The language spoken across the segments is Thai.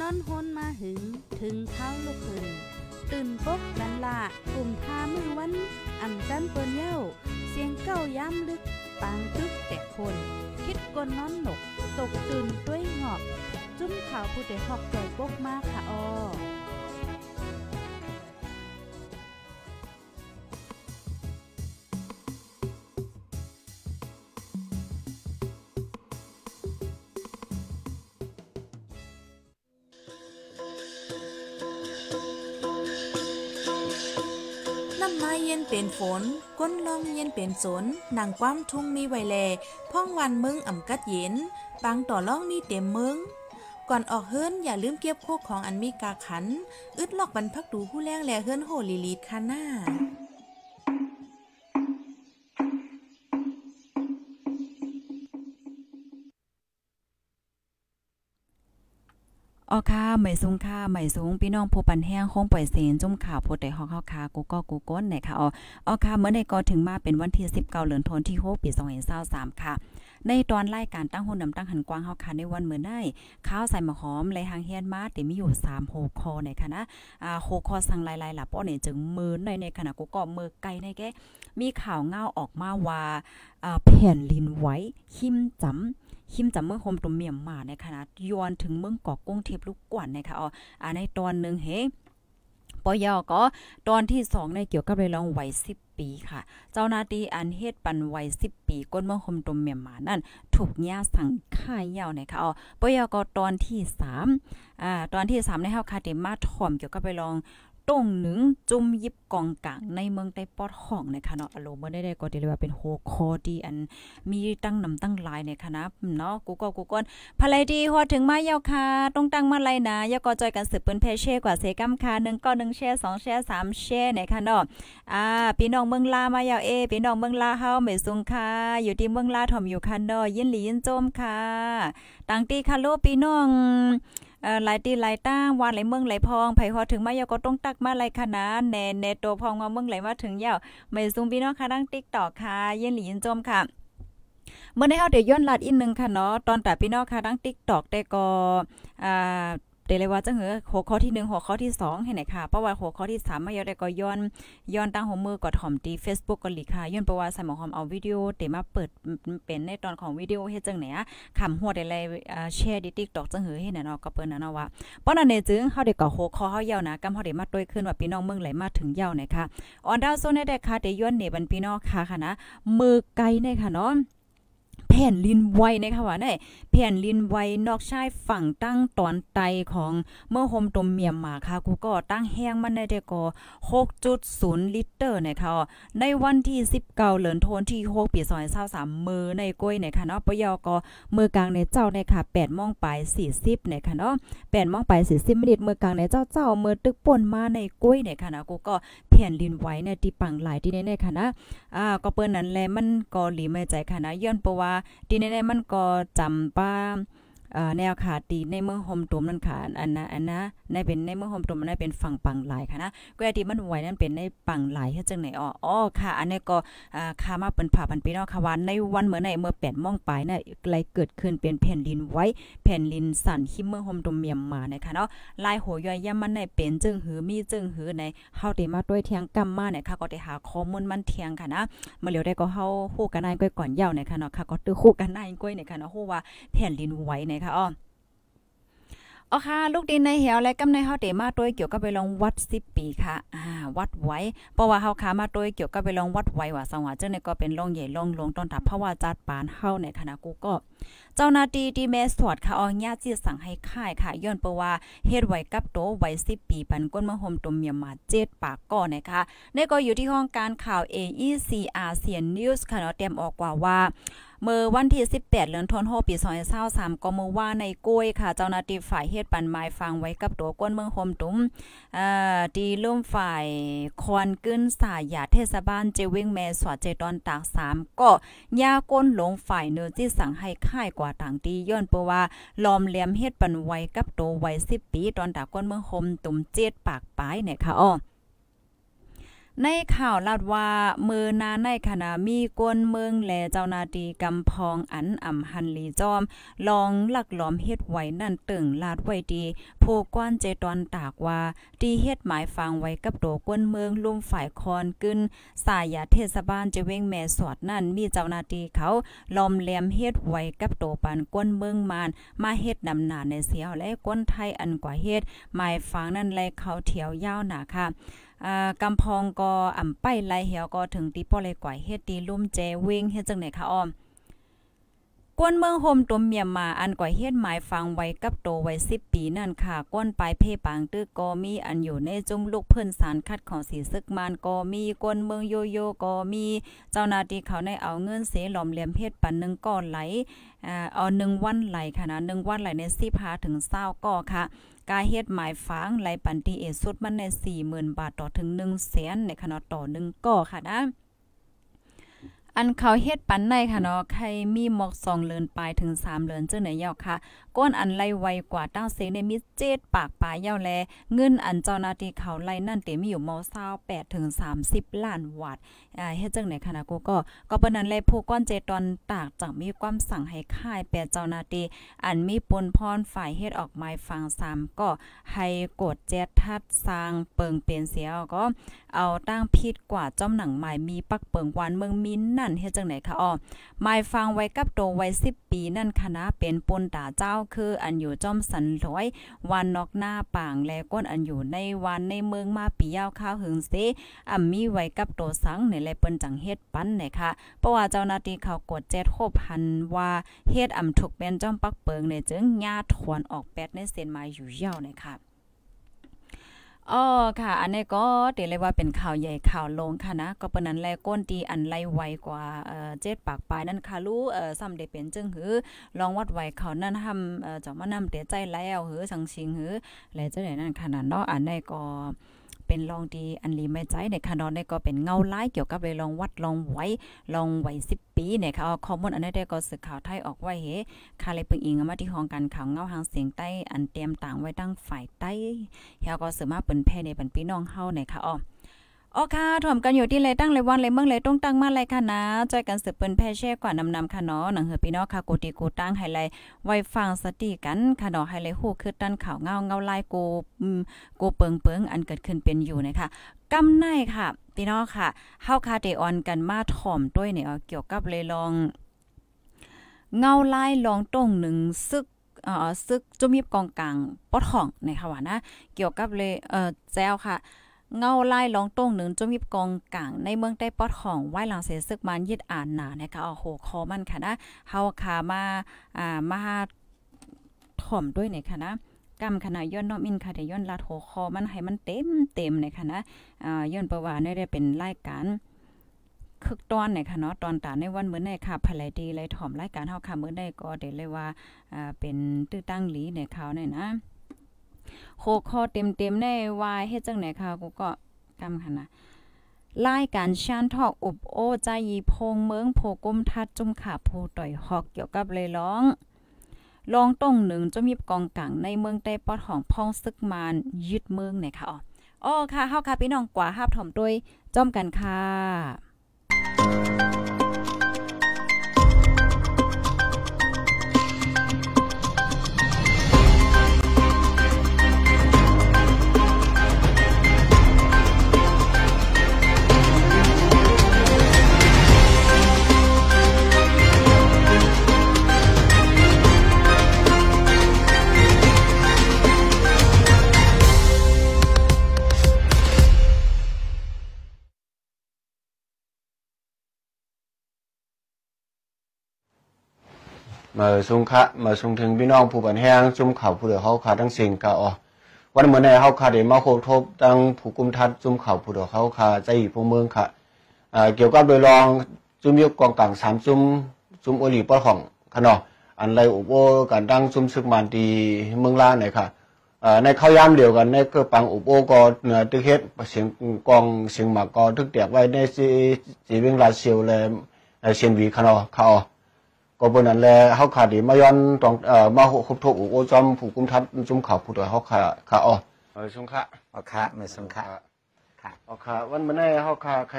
นอนฮนมาหึงถึงเท้าลูกหึงตื่นปกลันละกลุ่มทามือวันอ่ำจันเปิ้นเย้า เสียงเก้าย้ำลึก ปางตึกแต่คน คิดกนนอนหนก ตกตื่นด้วยหงอบ จุ้มข่าวผู้เด็กหอกใจปกมากค่ะออฝนก้นลมเย็นเป็นสนนางความทุ่งมีไวแล พ่องวันมึงอ่ำกัดเย็นปังต่อล่องมีเต็มมึงก่อนออกเฮิรนอย่าลืมเก็บโคกของอันมีกาขัน อึดลอกบรรพักดูผู้แรงแลเฮิรนโหลีลีดคาน่าออค่ะไม่สูงค่ะไม่สูงพี่น้องผู้ปันแห้งคงปล่อยเสนจุ่มข่าวผู้ใดฮอกเฮาค่ะกูก็กูก้นไหนค่ะออออค่ะ เมื่อในก็ถึงมาเป็นวันที่19เดือนธันวาคที่6ปี2023ค่ะ ในตอนไล่การตั้งหุ่นนำตั้งหันกว้างเฮาค่ะในวันเมื่อได้ข้าวใส่มะหอมไลยหางเฮียนมาเตมีอยู่3 6คอในค่ะนะอ่า6คอสั่งหลายๆล่ะป้อนี่จึงมือในในขณะกูก็มือไกลในแกมีข่าวเงาออกมาว่าอ่าแผ่นลินไว้คิมจำหิมจำเมืองโฮมตุมเมียมมา ในขณะย้อนถึงเมืองกอกกุ้งเทพลูกกวนนะคะอ๋ออ่า ในตอนหนึ่งเฮปอยอก็ ตอนที่สองในเกี่ยวกับเรื่องวัยสิบปีค่ะ เจ้านาทีอันเฮ็ดปันวัยสิบปี ก้นเมืองโฮมตมเมียมมานั่น ถูกย่าสั่งค่ายยาวนะคะอ๋อปอยอก็ตอนที่สามอ่าตอนที่สามในเฮาคาเดมาถอมเกี่ยวกับไปลองตรงหนึ่งจุ่มยิบกองกลางในเมืองใต้ปอดห้องในค่ะเนาะอารมณ์เมื่อได้ก็ดเรียกว่าเป็นโฮคอดีอันมีตั้งนำตั้งลายในคณะเนาะกูก็กูก้นภรรยดีฮอดถึงมาเยาค่ะตรงตั้งมาไลนะยาก็จอยกันสืบเปิ้นเพเช่กว่าเซกัมค่ะหนึ่งก็หนึ่งแช่สองแช่สามแช่ในค่ะเนาะอ่าพี่น้องเมืองลามาเยาเอพี่น้องเมืองลาเฮาเมซุงค่ะอยู่ที่เมืองลาถ่อมอยู่คันเนาะยินหลียินโจมค่ะตังตีค่ะโลพี่น้องหลายตีหลายต้าวานหลายเมืองหลายพองไผ่พอถึงมาเยาก็ต้องตักมาหลขนาดแน่แน่โตพองมาเมืองไหลมาถึงเยาวไม่ซุมพี่น้องค่ะดังติ๊กตอกค่ะเย็นหลียินจมค่ะ เมื่อได้เฮาเดี๋ยวย้อนลัดอีกนึงค่ะเนาะตอนแต่พี่น้องค่ะดังติ๊กตอกแต่ก็อ่าเดี๋ยวเลยว่าจะเหอหัวข้อที่หนึ่งหัวข้อที่สองให้ไหนค่ะเพราะว่าหัวข้อที่สามาย่ยอดได้ก็ย้อนย้อนตั้งหัวมือก็ถ่อมตี Facebook ก็หลีค่ะย้อนประวัติสมองหอมเอา วิดีโอเตมาเปิดเป็นในตอนของวิดีโอเฮ็ดจังไหนอะขำหัวได้เลยแชร์ดิติ๊กตอกจังเหอให้ไหนเนาะก็เปิ้นนะเนาะว่าป้อนั้นเนจึงเฮาได้ก็หัวข้อเฮายาวนะกำเฮาได้มาต้วยขึ้นว่าพี่น้องเมืองไหลมาถึงยาวไหนค่ะออนดาวโซนได้ค่ะเดี๋ยวย้อนเนบันพี่น้องค่ะค่ะนะมือไกลเนี่ยค่ะเนาะแผ่นลินไว้นะคะว่าได้แผ่นลินไว้นอกชายฝั่งตั้งตอนไตของเมื่อโฮมตมเมียมมาค่ะกูก็ตั้งแห้งมันได้แต่ก็6.0 ลิตรนะคะในวันที่19เหลือนโทนที่6ปี2023มือในก้อยนะคะเนาะปยอก็มือกลางในเจ้าในค่ะ8มองไป40นะคะเนาะ8มองไป40มิลิตมือกลางในเจ้าเจ้ามือตึกป่นมาในก้อยนะคะนะกูก็แผ่นลินไว้เนที่ปังหลายที่ในในค่ะนะอ่าก็เปิ้นนั้นแลมันก็หลีไม่ใจค่ะนะย้อนเพราะว่าทีนี้มันก็จำป้าแนวขาตีในเมืองโฮมตุมนั่นค่ะอันนะอันนะในเป็นในเมืองโฮมตุมนั่นเป็นฝั่งปังหลายค่ะนะก็ที่มันไหวนั่นเป็นในปังหลายเฮ็ดจังไหนอ๋อออค่ะอันนี้ก็ค่ามาเปิ้นผ่าพันปีเนอะค่ะวันในวันเมื่อในเมื่อ8:00นปลายน่ะไกลเกิดขึ้นเป็นแผ่นดินไหวแผ่นดินสั่นที่เมืองโฮมตุมเมียมมานะคะเนาะลายโหย่อยยามันในเป็นจึงหือมีจึงหือในเฮาได้มาด้วยเทียงกำมาเนี่ยค่ะก็ได้หาข้อมูลมันเทียงค่ะนะมาเอเร็วได้ก็เฮาฮู้กันไา้ก่อนยาวเนี่ยค่ะเนาะค่ะก็ตื้อฮู้กันนด้ก่อยเนี่ยค่ะเนาะฮู้ว่าแผ่นดินไหวนค่ะอ๋ออค่ะ ลูกดินในเหวและกำในเฮาเตมาตวยเกี่ยวกับไปลงวัด1ิปีค่ะอ่าวัดไว้เพราะว่าเฮาขามาตวยเกี่ยวกับไปลงวัดไว้ว่าสังหวะเจ้าเนี่ยก็เป็นลงใหญ่ลงลงต้นทับเพราะว่าจัดปานเฮาใน คณะกูก็ เจ้านาตีดีเมสถอดค่ะออญาติสั่งให้ ค่ายค่ะย้อนเพราะว่าเฮ็ดไว้กับโตไว้1ิปีปันก้นมะโฮมตมเมียมาเจ็ดปากก่อนะคะนี่ก็อยู่ที่ห้องการข่าว AECR เสียนนิวส์ค่ะเนาะเตรียมออกกว่าว่าเมื่อวันที่ 18เดือนธันวาคมปี 2023ก็มือว่าในก้วยค่ะเจ้าหน้าที่ฝ่ายเฮ็ดปันไม้ฟังไว้กับตัวก้นเมืองโฮมตุ้มเอ่อตีร่วมฝ่ายคอนกึ้น สายยาเทศบาลเจวิงแม่สวดเจดอนตาก3ก็ ยาก้นหลงฝ่ายเนื้อที่สั่ง ให้ ค่ายกว่าต่างตีย้อนเปว่าลอมเหลี่ยมเฮ็ดปันไว้กับตัวไว้ 10 ปีตอนตากก้นเมืองโฮมตุ้มเจ็ดปากปายเนี่ยค่ะอ้อในข่าวลาดว่าเมื่อนาในขณะมีกวนเมืองแหลเจ้านาตีกำพองอันอ่ำหันลีจอมลองหลักหลอมเฮ็ดไว้นั่นตึงลาดไว้ดีผู้กวนเจตอนตากว่าตีเฮ็ดหมายฟังไว้กับโตกวนเมืองลุ่มฝ่ายคอนขึ้นสายยาเทศบาลจะเว้งแม่สอดนั่นมีเจ้านาตีเขาลอมแหลมเฮ็ดไว้กับโตปานกวนเมืองมานมาเฮ็ดนำหนาในเสียวและกวนไทยอันกว่าเฮ็ดหมายฟังนั่นแลเขาเถียวยาวหนาค่ะก่าพองก็อ่ำไปไล่เหี่ยวก็ถึงตีปอเลยก๋วยเฮ็ดตีลุ่มเจวิวงเฮ็ดจังไหนคะออม กวน เมืองโฮมตุมเมียมา อันก๋วยเฮ็ดหมายฟังไว้กับโต ไว้10ปีนั่นค่ะก้นปลายเพ่ปางตื้อก็มีอันอยู่ในจุมลูกเพิ่นสารคัดของ สีซึกมานก็มี กวนเมืองโยโยก็มี เจ้านาทีเขาในเอาเงินเสหลอมเหลี่ยมเพชรปันนึงก้อนไหลอ่าเอา1วันไหลค่ะนะ1วันไหลใน10หาถึง20ก็ค่ะกาเฮ็ดหมายฟางไหลปันทีเอสุดมันใน40,000บาทต่อถึง 100,000ในขณะต่อ1ก่อค่ะนะอันเขาเฮ็ดปันในค่ะเนาะใครมีหมอก2เลือนปลายถึง3เลือนจังไหนยาวค่ะ ก้นอันไล่ไวกว่าต้าเซในมิีเจ็ด ปากปลายยาวแลเงินอันเจ้านาทีเขาไล่นั่นเต็มอยู่มอ28ถึง30 ล้านวัตอ่าเฮ็ดจังไหนค่ะนะกู ก็ก็ปนนั้นแลผู้ก้อนเจตอนตากจังมีความสั่งให้ค่ายแปดเจ้านาทีอันมีปนพรฝ่ายเฮ็ดออกไม้ฟัง3ก็ให้กดแจ็ดทัดสร้างเปิงเปลี่ยนเสียก็เอาตั้งพิษกว่าจ้อมหนังใหม่มีปักเปิงวันเมืองมินนั่นเฮ็ดจังไหนคะอ๋อหมายฟังไว้กับโตไว้10 ปีนั่นคณะเป็นปนตาเจ้าคืออันอยู่จอมสันร้อย วันนอกหน้าป่างและก้นอันอยู่ในวันในเมืองมาปียาวข้าว หึงเสอ่ำมีไว้กับโตสังในแลเปิ้นจังเฮ็ดปั้นไหนคะเพราะว่าเจ้าหน้าที่เขากดแจ็ดโคบันว่าเฮ็ดอ่ำถูกเป็นจอมปักเปิงในจึงญาถอนออกแปดในเส้นมาอยู่ยาวนะคะอ๋อค่ะอันนี้ก็เดี๋ยวเลยว่าเป็นข่าวใหญ่ข่าวลงค่ะนะ ก็เปนั้นแลก้นตีอันไล่ไวกว่าเอ่อเจ็ดปากปลาย นั่นค่ะรู้เอ่อซ้ำเดเป็นจึงหือ ลองวัดไวข่าวนั่นทำเอ่อจะมานำเตียใจแล้วหือสังชิงหือและเจ้าไหนนั่นขนาดเนาะอันนี้ก็เป็นลองดีอันลีไม่ใจในคาะนอนได้ก็เป็นเงาไล่เกี่ยวกับเลยลองวัดลองไว้ลองไว้สิบปีเนี่ยค่ะข้อมูลอันนี้ได้ก็สืบข่าวไทยออกไว้เฮคาเลปึงอิงมาที่ห้องการข่าวเงาหางเสียงใต้อันเตรียมต่างไว้ตั้งฝ่ายใต้เฮาก็สืบมาเปิ้นแพ่ในบันพี่น้องเฮาในค่ะออโอเค่ะถ่อมกันอยู่ที่ไรตั้งเลยวันเลยเมืองเลยต้องตั้งมาเลยค่ะนะจอยกันสืบเปิ้นแพ่แช่กว่านำนำค่ะเนาะหนังเฮอพี่น้องค่ะโกตีโกตั้งไฮไลท์ไว้ฟังสติกันค่ะเนาะไฮไลท์หูคือตั้นข่าวเงาเงาไล่กูกูเปิงเปิงอันเกิดขึ้นเป็นอยู่นะคะกำไนค่ะพี่น้องค่ะเฮาคาเดออนกันมาถ่อมด้วยเนี่ยเกี่ยวกับเลยลองเงาไล่ลองตรงหนึ่ง ซึก เอ่อซึกจุมีบกองกลางปอดห้องในค่ะว่านะเกี่ยวกับเลยเอ่อแจ้วค่ะเงาไล่ลองต้งหนึ่งจมิบกองกลางในเมืองใต้ปอดของไว้หลังเสซึกมันยึดอ่านหนานะคะโอ้โหคอมันค่ะนะเฮาขามาอ่ามาถ่อมด้วยเนี่ยค่ะนะกำรมขณะย้อนน้อมอินค่ะดี๋ย้อนลาดหัวคอมันให้มันเต็มเต็มเนยค่ะนะอ่าย้อนประวัติได้เป็นรายการคึกตอนในค่ะเนาะตอนตาในวันเมืออในค่ะภายดีเลยถ่อมรายการเฮาค่ะมื้อในก็ได้เลยว่าอ่าเป็นตื้อตั้งหลีในเขาเนี่ยนะโคคอเต็มๆในวายเฮ็ดจังไหนคะกูก็กำค่ะนะลายการชานทอกอบโอใจยีพงเมืองโพก้มทัดจุมขาโพต่อย หอกเกี่ยวกับเลยร้อง ลองต้องหนึ่งจะมีกองกลาง ในเมืองใต้ปอดของพองซึกมานยึดเมืองไหนคะอ๋อค่ะเฮาค่ะ พี่น้องกว่าฮาบถ่อมด้วยจ้อมกันค่ะมาสุงคะมาสุงถึงพี่น้องผู้บันแห้งจุ่มเข่าผู้เดือเฮาขาทั้งสิ่งกะอ๋อ วันเมื่อในเฮาขาเดมาโคทบตั้งผู้กุมทัดจุ่มเข่าผู้เดือเฮาขาใจผู้เมืองค่ะ เกี่ยวกับโดยรองจุ่มยกกองกลางสามจุ่มจุ่มโอลีปออของขนออันไรอุโบการดังจุ่มซึกมันดีเมืองล่าไหนค่ะในข้าวยามเดียวกันในคือปังอุโบกอเนือตึกเฮ็ดเสียงกองเสียงหมากกอทึกเดียกไว้ในสีสีเวงลาเซียวเลยเสียนวีขนอเขาก็็นนั้นแหละเขาขาดีมาย้อนตองเอ่อมาหกทุกโอจอมผูกกุมทัพจุ่มข่าวผู้ดัยเขาขาขาอ๋อเออชงข่เอาขาไม่ชงข่ะค่อาวันมื่อนงเขาขาใคร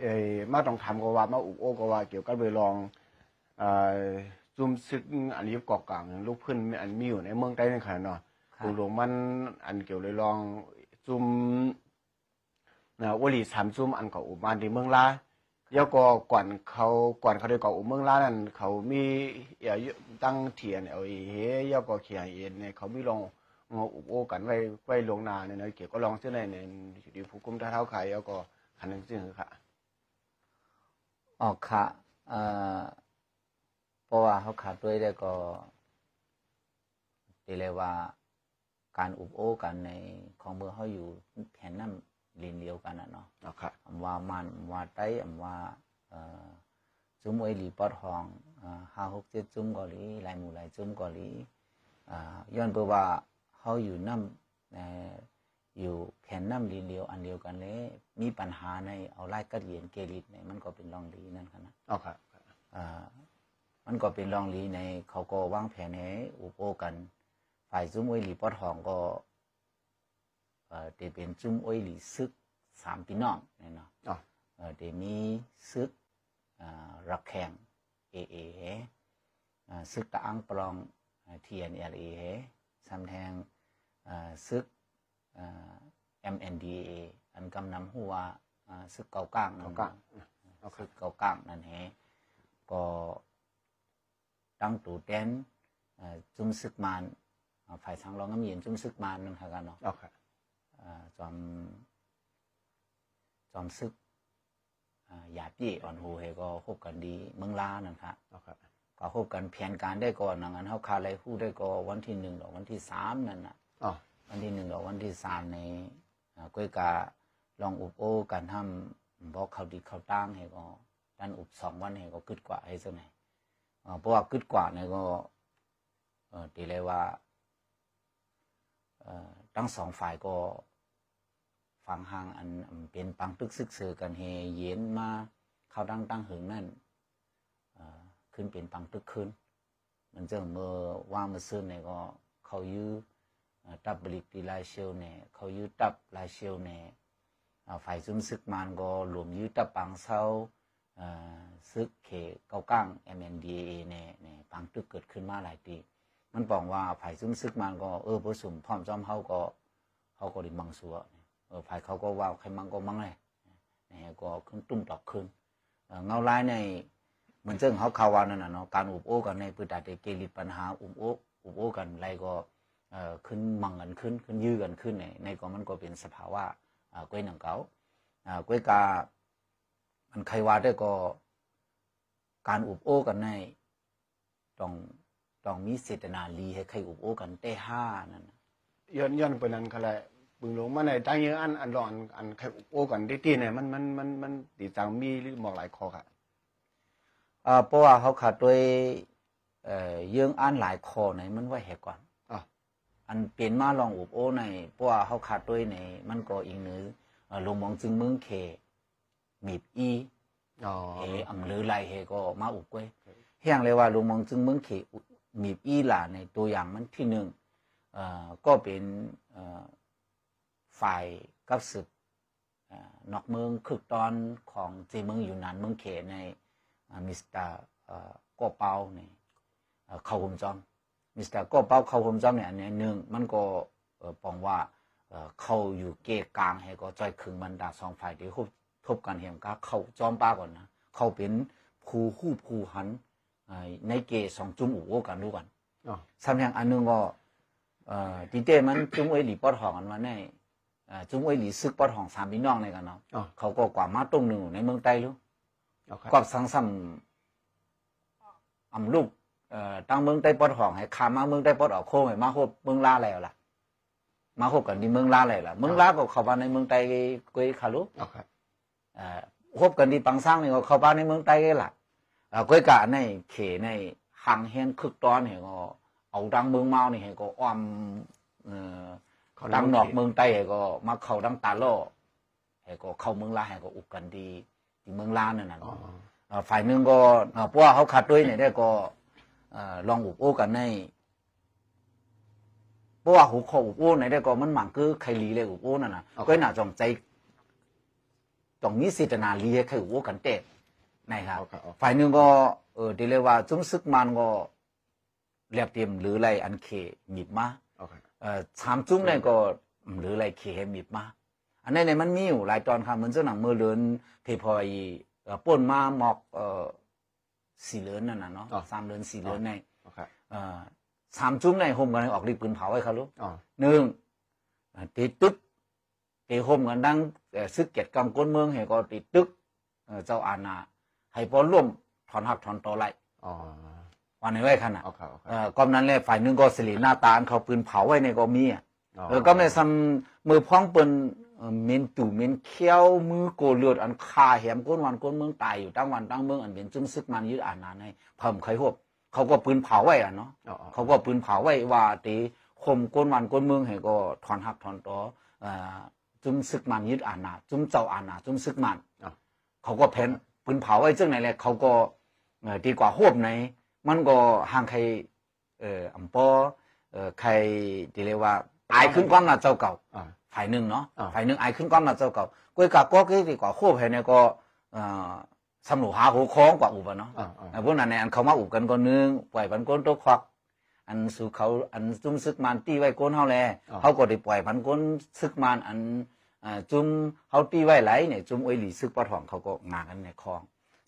เอ่มาต้องทำก็ว่ามาอุโอก็ว่า เกี่ยวกับเวลองเอ่อจุ่มซึกอันนี้กาะกลางลูกเพื่นอันมีอยู่ในเมืองใต้นั่นา่เนาะูหลวงมันอันเกี่ยวเลยลองจุ่มนะวลีสามจุ่มอันเกะอุบานในเมืองลายก็ก่อนเขาก่อนเขาได้ก่ออุเมืองล้านนั่นเขามีเอ่อตั้งเทียนเอาเฮยก็เขียนเอ็นเนี่ยเขามีลงงอุบโอกันไว้ไว้ลงนาเนี่ยนะเกี่ยวก็ลองเส้นในเนี่ยูดีผู้กุมท่าเท้าขายยก็ขันนึงซึ่งค่ะออกค่ะเอ่อเพราะว่าเขาขาดด้วยแล้วก็ตีเลยว่า การอุบโอกันใน ของเมืองเขาอยู่แผ่นน้ำลินเดียวกันอะเนาะอัอว่ามันว่าไตอว่าจุ้มไอหลีปอดห้องาห้าหกเจ็ดจุ้มกอลีลายหมู่ลายจุ้มกอลีอย้อนเปว่าเขาอยู่น้ำอยู่แขนน้ำลีเดียวอันเดียวกันเลยมีปัญหาในเอาไล่กัดเหรียนเกลิดในมันก็เป็นรองลีนั่นค่ะนะอ๋อครับมันก็เป็นรองลีในเขาก็วางแผนให้อุปโอกัน ฝ่ายซุ้มไอหลีปอดหองก็เดเป็นจุ้มอ้อยหลอซึกสามพี่น้องเนาะเดมีซึกรักแข่งเอเอเฮซึกตะอังปลองเทียนเอเอฮซัมแทงซึกเอ็มเอ็นดีเออันกำนำหัวซึกเกากลางนั่นซึกเกากลางนั่นเฮก็ตั้งตูเต้นจุ้มซึกมันฝ่ายทางรองก็มีเห็นจุ้มซึกมันนั่นค่ะกันเนาะจอมจอมซึกหยาดยี่อ่อนหูเฮก็คบกันดีเมืองลานะครับ ก็คบกันเพียนการได้ก่อนนะงั้นเขาคาไรคู่ได้ก่อนวันที่หนึ่งหรอวันที่สามนั่นน่ะวันที่หนึ่งหรอวันที่สามในก้ยกาลองอุบโอ้การทำบอกเขาดีเขาตั้งเฮก็ดันอุบสองวันเฮก็กึดกว่าเฮ้ักหน่อยเพราะว่ากึดกว่าเนี่ยก็ตีเลยว่าทั้งสองฝ่ายก็ฟังห่างอันเป็นปังตึกซึกเสือกันเฮเย็นมาเขาดังตั้งหึงนั่นขึ้นเป็นปังตึกขึ้น มันจะเมื่อว่ามาซึ่งเนี่ยก็เขายื้อตับบริกตีลายเชลเนี่ยเขายื้อตับลายเชลเนี่ยฝ่ายซุ่มซึกมันก็รวมยื้อตับปังเศร้าซึกเขเก้าก้ง MNDA เนี่ยเนี่ยปังตึกเกิดขึ้นมาหลายปีมันบอกว่าฝ่ายซุ่มซึกมันก็เออผสมพร้อมจอมเขาก็เขาก็ดิบังสัวเภายเขาก็ว่าใครมังก็มังเลยนี่ก็ขึ้นตุ้มตอกขึ้น เงาลายในเหมือนเช่นเขาขาวานั่นน่ะเนาะ การอุบโอ้กันในพืนดาเเกลิดปัญหาอุบโอ้อุบโอ้กันไรก็ขึ้นมังกันขึ้นขึ้นยื้อกันขึ้น ในในก็มันก็เป็นสภาวะกล้วยหนังเก่ากล้วยกา มันใครว่าได้ก็การอุบโอ้กันใน ต้องต้องมีเษตนาลีให้ใครอุบโอ้กันแต่ห้านั่น ย้อนย้อนไปนั้นก็เลยบึงหลวงมาในตั้งเยอะอันอันรอนอันใครโอ้กันได้ตีเนี่ยมันมันมันมันตีต่างมีหรือหมอกหลายคอค่ะอ่าเพราะว่าเขาขาดด้วยเอ่อเยื่องอันหลายคอไหนมันว่าเหกกว่าอันเปลี่ยนมาลองอุบโอ้ใน เพราะว่าเขาขาดด้วยในมันก็อีกหนึ่งลงมองจึงเมืองเคมีบอีเฮอังหรือไรเฮก็มาอุบก้วยเฮียงเลยว่าลงมองจึงเมืองเคมีบอีหล่ะในตัวอย่างมันที่หนึ่งอ่ก็เป็นอ่ไฟกับสึกนอกเมืองคึกตอนของจีเมืองอยู่นานเมืองเขนในมิสเตอร์กเปาเนี่ยเขาหุมจอมมิสเตอร์กเปาเขาหุมจอมเนี่ยอันนี้หนึ่งมันก็ปองว่าเขาอยู่เกกลางให้ก็จอยคึงบรรดาสองฝ่ายที่ทบทบกันเห็นก็เขาจอมป้าก่อนนะเขาเป็นคูคู่ภูหันในเกสองจุ้มอู่กันรู้กันสำียงอันนึงก็ดีเจมันจุ้มไอหลีปอดหองกันมาในจุ้งไอ้หลีซึกปอดห้องสามพี่น้องเนยกันเนาะ เขาก็กว่ามาตรงหนึ่งในเมืองไต้รู้กวาดสังสัมอำลูกตั้งเมืองไต้ปอดห้องให้ขามา เมืองไต้ปอดออกโค้งให้มาโคบเมืองลาแล้วล่ะมาโคบกันที่เมืองลาแลวล่ะ เมืองลาก็เข้ามาในเมืองไต้กุยคารุโคบกันที่ปังสร้างนี่ก็เข้ามาในเมืองไต้ล่ะกุยกะในเขในห่างเฮียนคึกตอนเห็นก็เอาดังเมืองเมาเนี่ยเห็นก็อ้อมเออดังนอกเมืองใต้ก็มาเข้าดังตาล่อห้ก็เข้าเมืองลาให้ก็อุกกันดีเมืองลาเนี่ยนะฝ่ายนึงก็เพรวะเขาขัดด้วยเนี่ยได้ก็ลองอุบโอกันในเพราะว่าหูคออุบโอ้ไนได้ก็มันหมังคือใครลี เลยอุบโอ้นั่นนะก็น่าจองใจจองนี้สิจนาลีใครอุบโอ้กันเตะนะครับ ฝ่ายหนึ่งก็เออดีเลยว่าจุ้มซึกมันก็เรียบเตรียมหรืออะไรอันเคหยิบมาสามจุ้งเนี่ยก็หรืออะไรเคมีบมาอันนี้เนี่ยมันมีอยู่หลายตอนค่ะเหมือนเจ้าหนังมือเลือนเทพอยป่นมาหมอกเออสี่เลือนนั่นน่ะเนาะสามเลือนสี่เลือนในสามจุ้งในโฮมกันออกรีบปืนเผาไว้ครับลูกหนึ่งตีตึกตีโฮมกันดังซึกเกียรติกำก้นเมืองเห็ก็ตีตึกเจ้าอาณาให้พอร่วมถอนหักถอนต่อไรอันนี้ไว้ขนาดเออก็นั้นเลยฝ่ายนึงก็สิริหน้าตาเขาปืนเผาไว้ในก็มีอ่ะเออ ก็ไม่ซ้ำมือพ้องปืนเมนตู่เมนเขี้ยวมือโกเลือดอันคาแหมก้นวันก้นเมืองตายอยู่ตั้งวันตั้งเมืองอันเป็นจึงซึกมันยึดอ่านนานในเพิ่มใครหวบเขาก็ปืนเผาไว้อ่ะเนาะ เขาก็ปืนเผาไว้ว่าตีคมก้นวันก้นเมืองให้ก็ถอนหักถอนต่อจุ้มซึกมันยึดอ่านนาจุ้มเจ้าอ่านนาจุ้มซึกมันเขาก็แผ่นปืนเผาไว้จึงไหนแหละเขาก็ดีกว่าหวบในมันก็ห่างใครเอ่ออัมปอเอ่อใครที่เรียกว่าอายขึ้นความหนาเจ้าเก่า ฝ่ายหนึ่งเนาะฝ่ายหนึ่งอายขึ้นความหนาเจ้าเก่าก็วยกงก็คือดีกว่าโคบให้เนี่ยก็เอ่อสมหรับหาหัวคล้องกว่าอุบะเนาะพวกนั้นในอันเขามาอุบกันก็นึง ปล่อยบันก้นตัวควักอันสู่เขาอันจุ้มซึกมันตีไว้ก้นเฮาแลเขาก็ได้ปล่อยพันก้นซึกมันอันจุ้มเขาตีไว้ไหลเนี่ยจุ้มไอ้หลีซึกปอดห่องเขาก็งากันในคลอง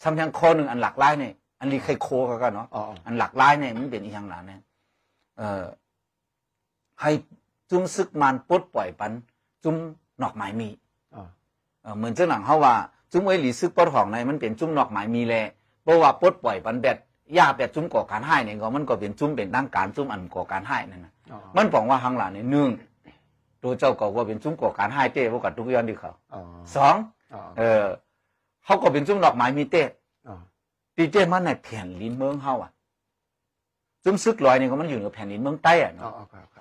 ซ้ำยังข้อหนึ่งอันหลักไรเนี่ยอันนี้ใครโคก็กเนาะอันหลักร้ายเนี่ยมันเป็นอีหยังหลานเนี่ยเอ่อให้จุ้มซึกมันปดปล่อยปัน จุ้มนอกหมายมีเหมือนเจ้าหนังเขาว่าจุ้มไอ้หลีซึกปลดของในมันเป็นจุ้มนอกหมายมีและเพราะว่าปดปล่อยปันแบดยาแบดจุ้มก่อการให้เนี่ยก็มันก็เป็นจุ้มเป็นตั้งการจุ้มอันก่อการให้นั่นนะมันบอกว่าหังหลานเนี่ยหนึ่งตัวเจ้าก็ว่าเป็นจุ้มก่อการให้เต้พวกกับทุกย้อนดีเขาสองเออเขาก็เป็นจุ้มนอกหมายมีเต้ตีเจมันในแผ่นลินเมืองเฮาอ่ะซึ่งซึกลอยเนี่ยมันอยู่ในแผ่นลินเมืองใต้อ่ะเนาะ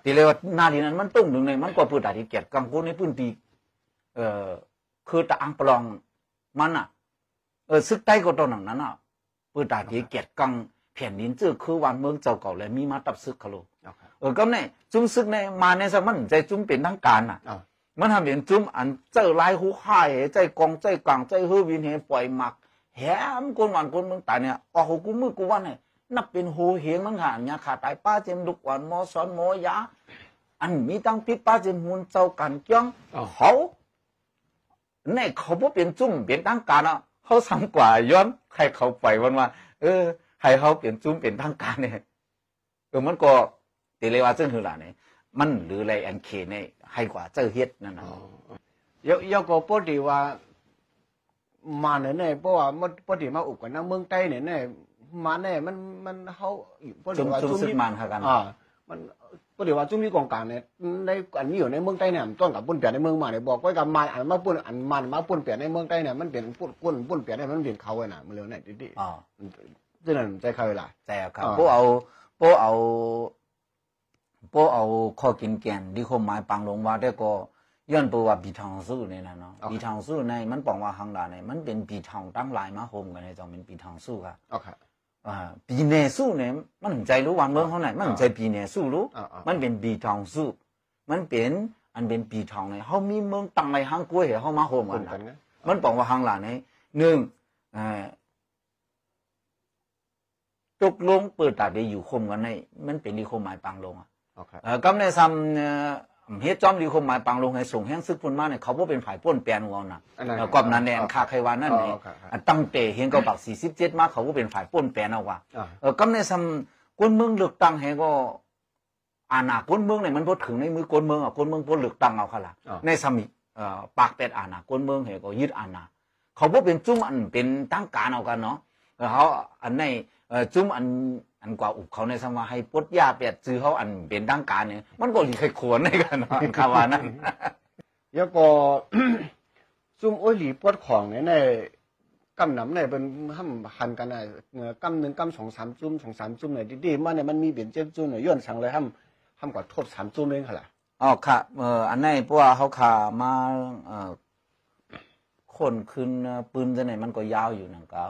ตีเลยว่านาดินนั้นมันตึ้งหนึ่งในมันก็พื้นดาที่เกียรตกังกูในพื้นที่เอ่อคือตะอังปลองมันอ่ะเออซึกใต้ก็ตอนหนังนั้นอ่ะพื้นดาที่เกียรตกังแผ่นลินเจือคือวันเมืองเจ้าเก่าและมีมาตับซึกเขาลูกเออก็ในจุ้มซึกในมาในสมันใจจุ้มเป็นทางการอ่ะมันทำเป็นจุ้มอันเจ้าลายหูข่ายใจกองใจกลางใจฮือวินเฮปล่อยหมักแหมคนหวานคนเมืองตาเนี่ยออกหูกูมือกูวันเนี่ยนับเป็นโหเหงมันหานเนี่ยขาดตายป้าเจมดุกวันมอสอนมอยาอันมีตั้งพิป้าเจมหุนเจ้ากันเกี้ยงเขาในเขาเปลี่ยนจุ่มเปลี่ยนตั้งการอ่ะเขาสังกว่าย้อนใครเขาไปวันว่า เออ ให้เขาเปลี่ยนจุ่มเปลี่ยนตั้งการเนี่ยเออมันก็ตีเลยว่าเจ้าหือหลานเนี่ยมันหรืออะไรอันเคเนี่ยให้กว่าเจ้าเฮ็ดนั่นนะยกยกก็ปดีว่ามาเนี่ยเนี่ยเพราะว่ามันพอดีมาอุบกันนะเมืองไต้เนี่ยเนี่ยมาเนี่ยมันมันเขาพอดีว่าจุ่มซึงมันค่ะกันอ่ามันพอดีว่าจุ่มมีกองกลางเนี่ยในอันนี้อยู่ในเมืองไต้เนี่ยต้อนกับปุ่นเปลี่ยนในเมืองมาเนี่ยบอกไว้กับมาอันมาปุ่นอันมันมาปุ่นเปลี่ยนในเมืองไต้เนี่ยมันเปลี่ยนปุ่นปุ่นปุ่นเปลี่ยนในมันเปลี่ยนเขาไงนะมันเร็วหน่่ยดิอ๋อที่นั่นใจเขาเวลาแต่ครับพาะเอาพาะเอาพาะเอาข้อกินแกนที่ขาอหมายปังลงว่าได้ก็ย้อนปว่าบีทองสู้เนี่ยนะเนาะบีทองสู้ในมันบอกว่าฮังดาเนี่ยมันเป็นบีทองตั้งลายมาโฮมกันในจองเป็นบีทองสู้ค่ะโอเคอ่าปีเนสู้เนี่ยมันใจรู้วันเมืองเขาไหนมันใจปีเนสู้รู้มันเป็นบีทองสู้มันเป็นอันเป็นปีทองเนี่ยเขามีเมืองตั้งายฮังกล้วยเขามาโฮมกันนะมันบอกว่าฮังหลานเนี่ยหนึ่งอ่าตกลงเปิดตาไปอยู่คมกันในมันเป็นดีคมหมายปังลงอ่ะก็ในซ้ำเฮ็ดจอมดีคมมาปังลงให้ส่งแห้งซึกปุ่นมาเนี่ยเขาบ่เป็นฝ่ายป่นแปลนเอาน่ะแล้วก็นั้นแนนคาไขวานั่นนี่ตั้งเตเฮงก็บัก47มาเขาบ่เป็นฝ่ายป่นแปลนเอาว่าเออกำในซำกนเมืองเลือกตั้งให้ก็อานาคนเมืองเนี่ยมันบ่ถึงในมือคนเมืองอ่ะคนเมืองบ่เลือกตั้งเอาค่ะล่ะในซำเอ่อปากเป็ดอานาคนเมืองให้ก็ยึดอานาเขาบ่เป็นจุ้มอันเป็นตั้งการเอากันเนาะเขาอันในจุ้มอันอันกว่าอุบเขาในสมาให้ปดยาเปียดซื้อเขาอันเป็นดังการเนี่ยมันก็หลีกขวนในกันนคำว่านั้นแล้วก็ซุ่มโอ้ยหลีปดของในในกำหนำในเป็นห้ำหันกันนะกำหนึ่งกำสองสามจุ่มสองสามจุ่มเนี่ยดีๆมาเนี่ยมันมีเปลี่ยนเจ็ดจุ่มเนี่ยย้อนสั่งเลยห้ำห้ำกว่าโทษสามจุ่มเองค่ะล่ะอ๋อค่ะเอออันนี้นพวกเขาขามาเออคนขึ้นปืนจะไหนมันก็ยาวอยู่หนังเก่า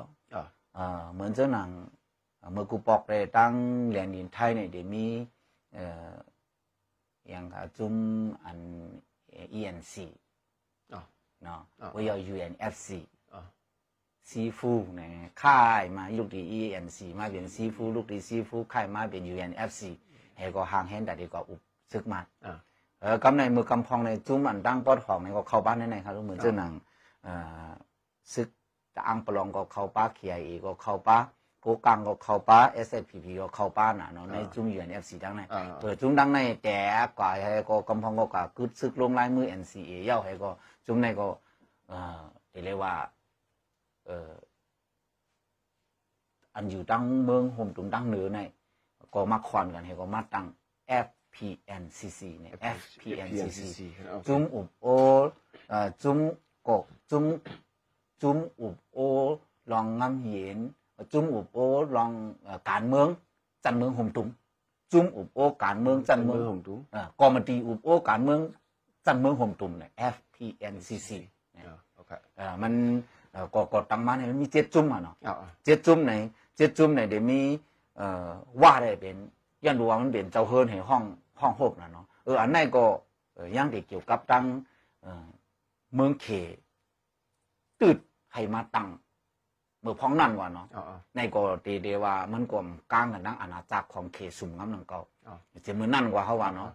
อ่าเหมือนเจ้าหนังเมื่อกูปอกเรตั้งแหลนดินไทยเนี่ยเดี๋ยวมี อย่างจุ่มอันเอ็ ENC เนาะวิ่งยาเอ็นเอฟซีซีฟูเนี่ยค่ายมาลูกดีเอ็นซีมาเป็นซีฟู ลูกดีซีฟูค่ายมาเป็นยูเอ็นเอฟซีเฮก็ห่างเห็นแต่ดีกว่าอุบซึกมา เออกำในมือกำพองในจุ้มอันตั้งปอดของในก็เข้าบ้านในในครับเหมือนเจ้าหนังอซึกจะอ้างปลองก็เข้าป้าเขียอีก็เข้าป้าကกုကံကိုခေါ้า SFPP ကိုခေปပါနာเนาะในจุ้มย UNFC ดังไหนเปิดจุ้มดังในแต่กว่าให้ก็กำพองก็กากึดซึกลงลายมือ NCA ရောက်ให้ก็จุ้มในก็เอ่อที่เรียกว่าเอ่ออันอยู่ดังเมืองห่มตุงดังเหนือในก็มาควนกันให้ก็มาตั้ง FPNCC เนี่ย FPNCC จุ้มอุบโอเอ่อจุ้มกกจุ้มจุ้มอุบโอลองงำเห็นจุ่มอุปโอลองการเมืองจันเมืองห่มตุ้มจุ่มอุปโอการเมืองจันเมืองห่มตุ้มกอมตีอุปโอการเมืองจันเมืองห่มตุ้มเนี่ย FPNCC มันก็ก็ตั้งมาเนี่ยมันมีเจ็ดจุ่มอ่ะเนาะเจ็ดจุ่มไหนเจ็ดจุ่มไหนเดี๋ยวมีว่าได้เป็นยันดูว่ามันเป็นเจ้าเฮิร์นให้ห้องห้องหกนะเนาะเอออันนั้นก็ยัางเด็กเกี่ยวกับตั้งเมืองเข ตืดให้มาตั้งมื่อพ้องนั่นว่าเนาะ ในก็ตีเดว่ามันกลมกลางกันนังอนาจักรของเขสุ่มน้ำหนังเก่าจะมือนั่นกว่าเขาว่าเนาะ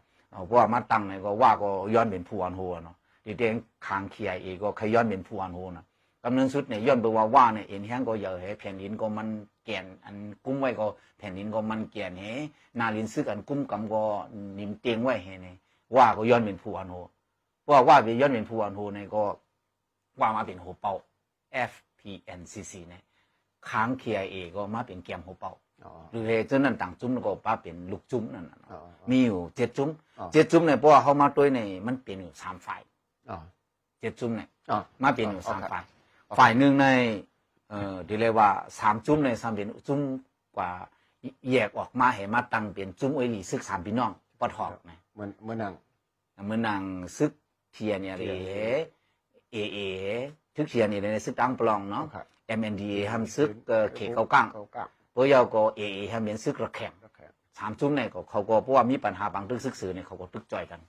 เพราะว่ามาตั้งในก็ว่าก็ย้อนเป็นผู้อันโหเนาะดีเดงคางเคียเองก็ขย้อนเป็นผู้อันโหนะกำเนิดสุดเนี่ยย้อนไปว่าว่าเนี่ยเอ็นแห้งก็เยอะเฮ้แผ่นดินก็มันแก่นอันกุ้มไว้ก็ แผ่นดินก็มันแก่นเฮ้นาลินซึกอันกุ้มกำก็นิ่มเตียงไว้เฮ้เนี่ยว่าก็ย้อนเป็นผู้อันโหว่าว่าไปย้อนเป็นผู้อันโหเนี่ก็ว่ามาเป็นหัวเป่า F PNCC เนี่ยค้าง KIA ก็มาเป็นแกมหัวเป่าหรือเจ้านั่นต่างจุ้มก็ป้าเป็นลูกจุ้มนั่นมีอยู่เจ็ดจุ้มเจ็ดจุ้มเนี่ยเพราะว่าเขามาด้วยในมันเป็นอยู่สามฝ่ายเจ็ดจุ้มเนี่ยมาเป็นอยู่สามฝ่ายฝ่ายหนึ่งใน เอ่อทีเียว่าสามจุ้มในสามเป็นจุ้มกว่าแยกออกมาเห็นมาตั้งเป็นจุ้มไอ้ลีซึกสามพี่น้องปดหอกนะเหมือนเมือนางเมือนางซึกเทียเนี่ยเอเอเอท r กเ c ียนี่ใน à y s ตั้งปลองเนาะ MNDA ทำซึกเขตเก a o c ă n พ bây giờ có AA ทำเหมือนซึกระแข็งสามซุ้มเนี่ยเขาก็เพราะว่ามีปัญหาบางตึกซึกสื่อเนี่ยเขาก็ตึกจ่อยกัน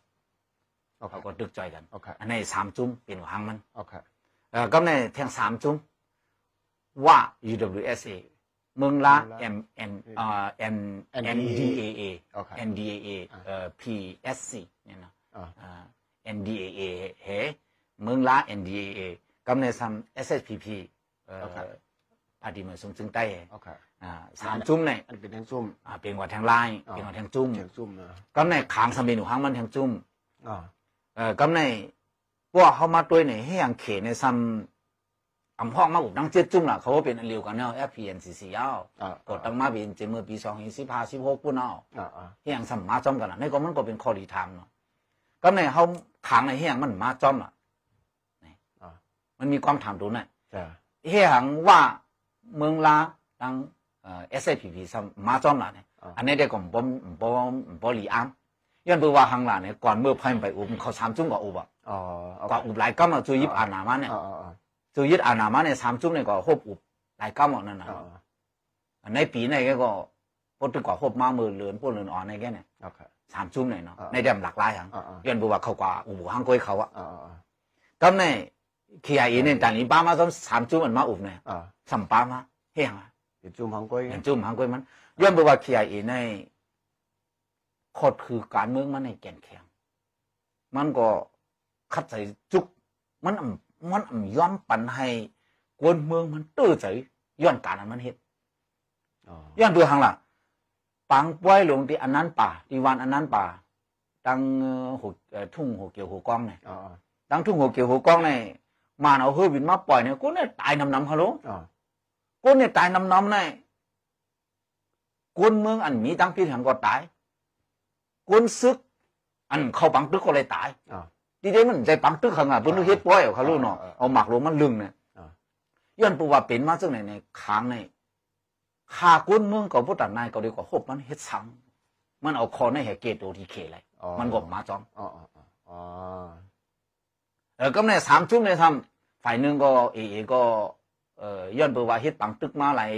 เขาก็ตึกจ่อยกัน อันนี้สามซุ้มเป็นหางมันก็ในแทงสามซุ้มว่า UWSA เมืองละ M N M N D A A N D A A P S C เนี่ยนะ N D A A เฮ้เมืองละ N D A A ก咁你삼 SSPP okay. 파디면송승따에 o k อ y 아삼줌ม빙탱줌아빙과탱라이빙과탱줌탱줌그럼강삼빈우항만탱줌아어그럼내ว่างเปี่ยนวขางมาเนี่ยด้วยใน่ให้ยังเขในซ้ำอำพอกมาอุดนั่งเจ็ดจุ่มล่ะ เขาเป็นอันเร็วกันเนาะ FPNCC ยากดตั้งมาเป็นเจมเมอร์ปีสองหินสิบห้าสิบหกปุ่นเอาให้ยังสัมมาจอมกันล่ะในก็มันก็เป็นข้อดีทางเนาะกำเนี่ยเขาขางในให้ยังมันมาจอมล่ะมันมีความถามตรงนั้นเฮียงว่าเมืองลาั้งเอสเอพีพีสมาจอมหลานี่ยอันนี้เด็กผอนม่มบ่มบ่หลีอ้ำยันนอกว่าหังหลานเนี่ยก่อนเมื่อพายไปอุบเขาสามจุ้งกว่าอุบอ่ะกว่าอุบหลายก้ามจุยิบอานามาเนี่ยจุยิบอานามาเนี่ยสามจุ้งเนี่ยก็หบอุบหลายก้ามนั่นนะในปีนี้ก็พดกว่าหบมาเมื่อเลือนพวกเลือนอ่อนในแก่เนี่ยสามจุ้มเนี่ยเนาะในเดิมหลากหลายอย่างยันนอกว่าเขากว่าอุบหังก้อยเขาอ่ะก็ในขี้อายเนี่ยแต่นี่ป้ามาสองสามจุ่มมันมาอุบเนี่ยสามป้ามาเฮียงอ่ะจุ่มหางกล้วยจุ่มหางกุ้ยมันย้อนไปว่าขี้อายเนี่ยคดคือการเมืองมันในแก่นแข็งมันก็คัดใส่จุกมันมันย้อนปันให้คนเมืองมันตื้อใจย้อนการันมันเห็นย้อนดูหางล่ะปังป้วยลงที่อันนั้นป่าทีวันอันนั้นป่าตั้งหัวทุ่งหัวเกี่ยวหัวกล้องเนี่ยตั้งทุ่งหัวเกี่ยวหัวกล้องเนี่ยมานเอาเฮือบินมาปล่อยเนี่ยกูเนี่ยตายนำนำฮัลโหลกูเนี่ยตายนำนำเนี่ยกุนเมือง อันมีตั้งที่ห่งก็ตายกุนซึก อันเข้าปังตึกก็เลยตายทีเดียวมันใจปังตึกขังอ่ะเป็นเฮ็ดป่อยเอาคาูกเนาะเอาหมักลงมันลึงเนี่ยย้อนปูว่าเป็นมาซึ่งไหนในค้างในข่ากุนเมืองก็บ้ตัดนายก็ดีกว่าหบมันเฮ็ดซ้ำมันเอาคอในแหเกตโตที่เคเลยมันกบมาจ้องอ๋ออ๋ออ๋อเออก็ในสามชุ่มในทำฝ่ายหนึ่งก็เอเอก็เอ่อย้อนเปว่าเฮ็ดปังตึกมาหลาย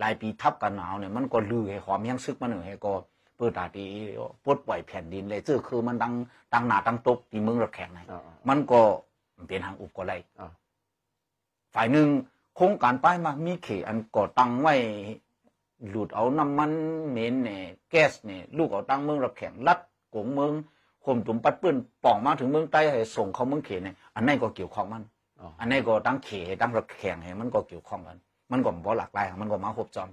หลายปีทับกันหนาวเนี่ยมันก็ลือให้ความยังซึกมาหน่อยให้ก็ เปิดตาดีปลดปล่อยแผ่นดินเลยซึ่งคือมันดังตังหนาตังตบที่เมืองรถแข็งไงมันก็เป็นทางอุบก็ไล่ฝ่ายหนึ่งโครงการป้ายมามีเข อันก่อตั้งไว้หลุดเอาน้ำมันเหม็นเนี่ยแก๊สเนี่ยลูกเอาตั้งเมืองระแข็งรัดกงเมืองข่มตุ่มปัดเปื้นป่องมาถึงเมืองใต้ให้ส่งเข้าเมืองเขเนี่ยอันนั้นก็เกี่ยวข้องมันอันนี้ก็ตั้งเขตั้งระแข่งให้ มันก็เกี่ยวข้องกัน มันก็บ่หลากหลายมันก็มาครบจอม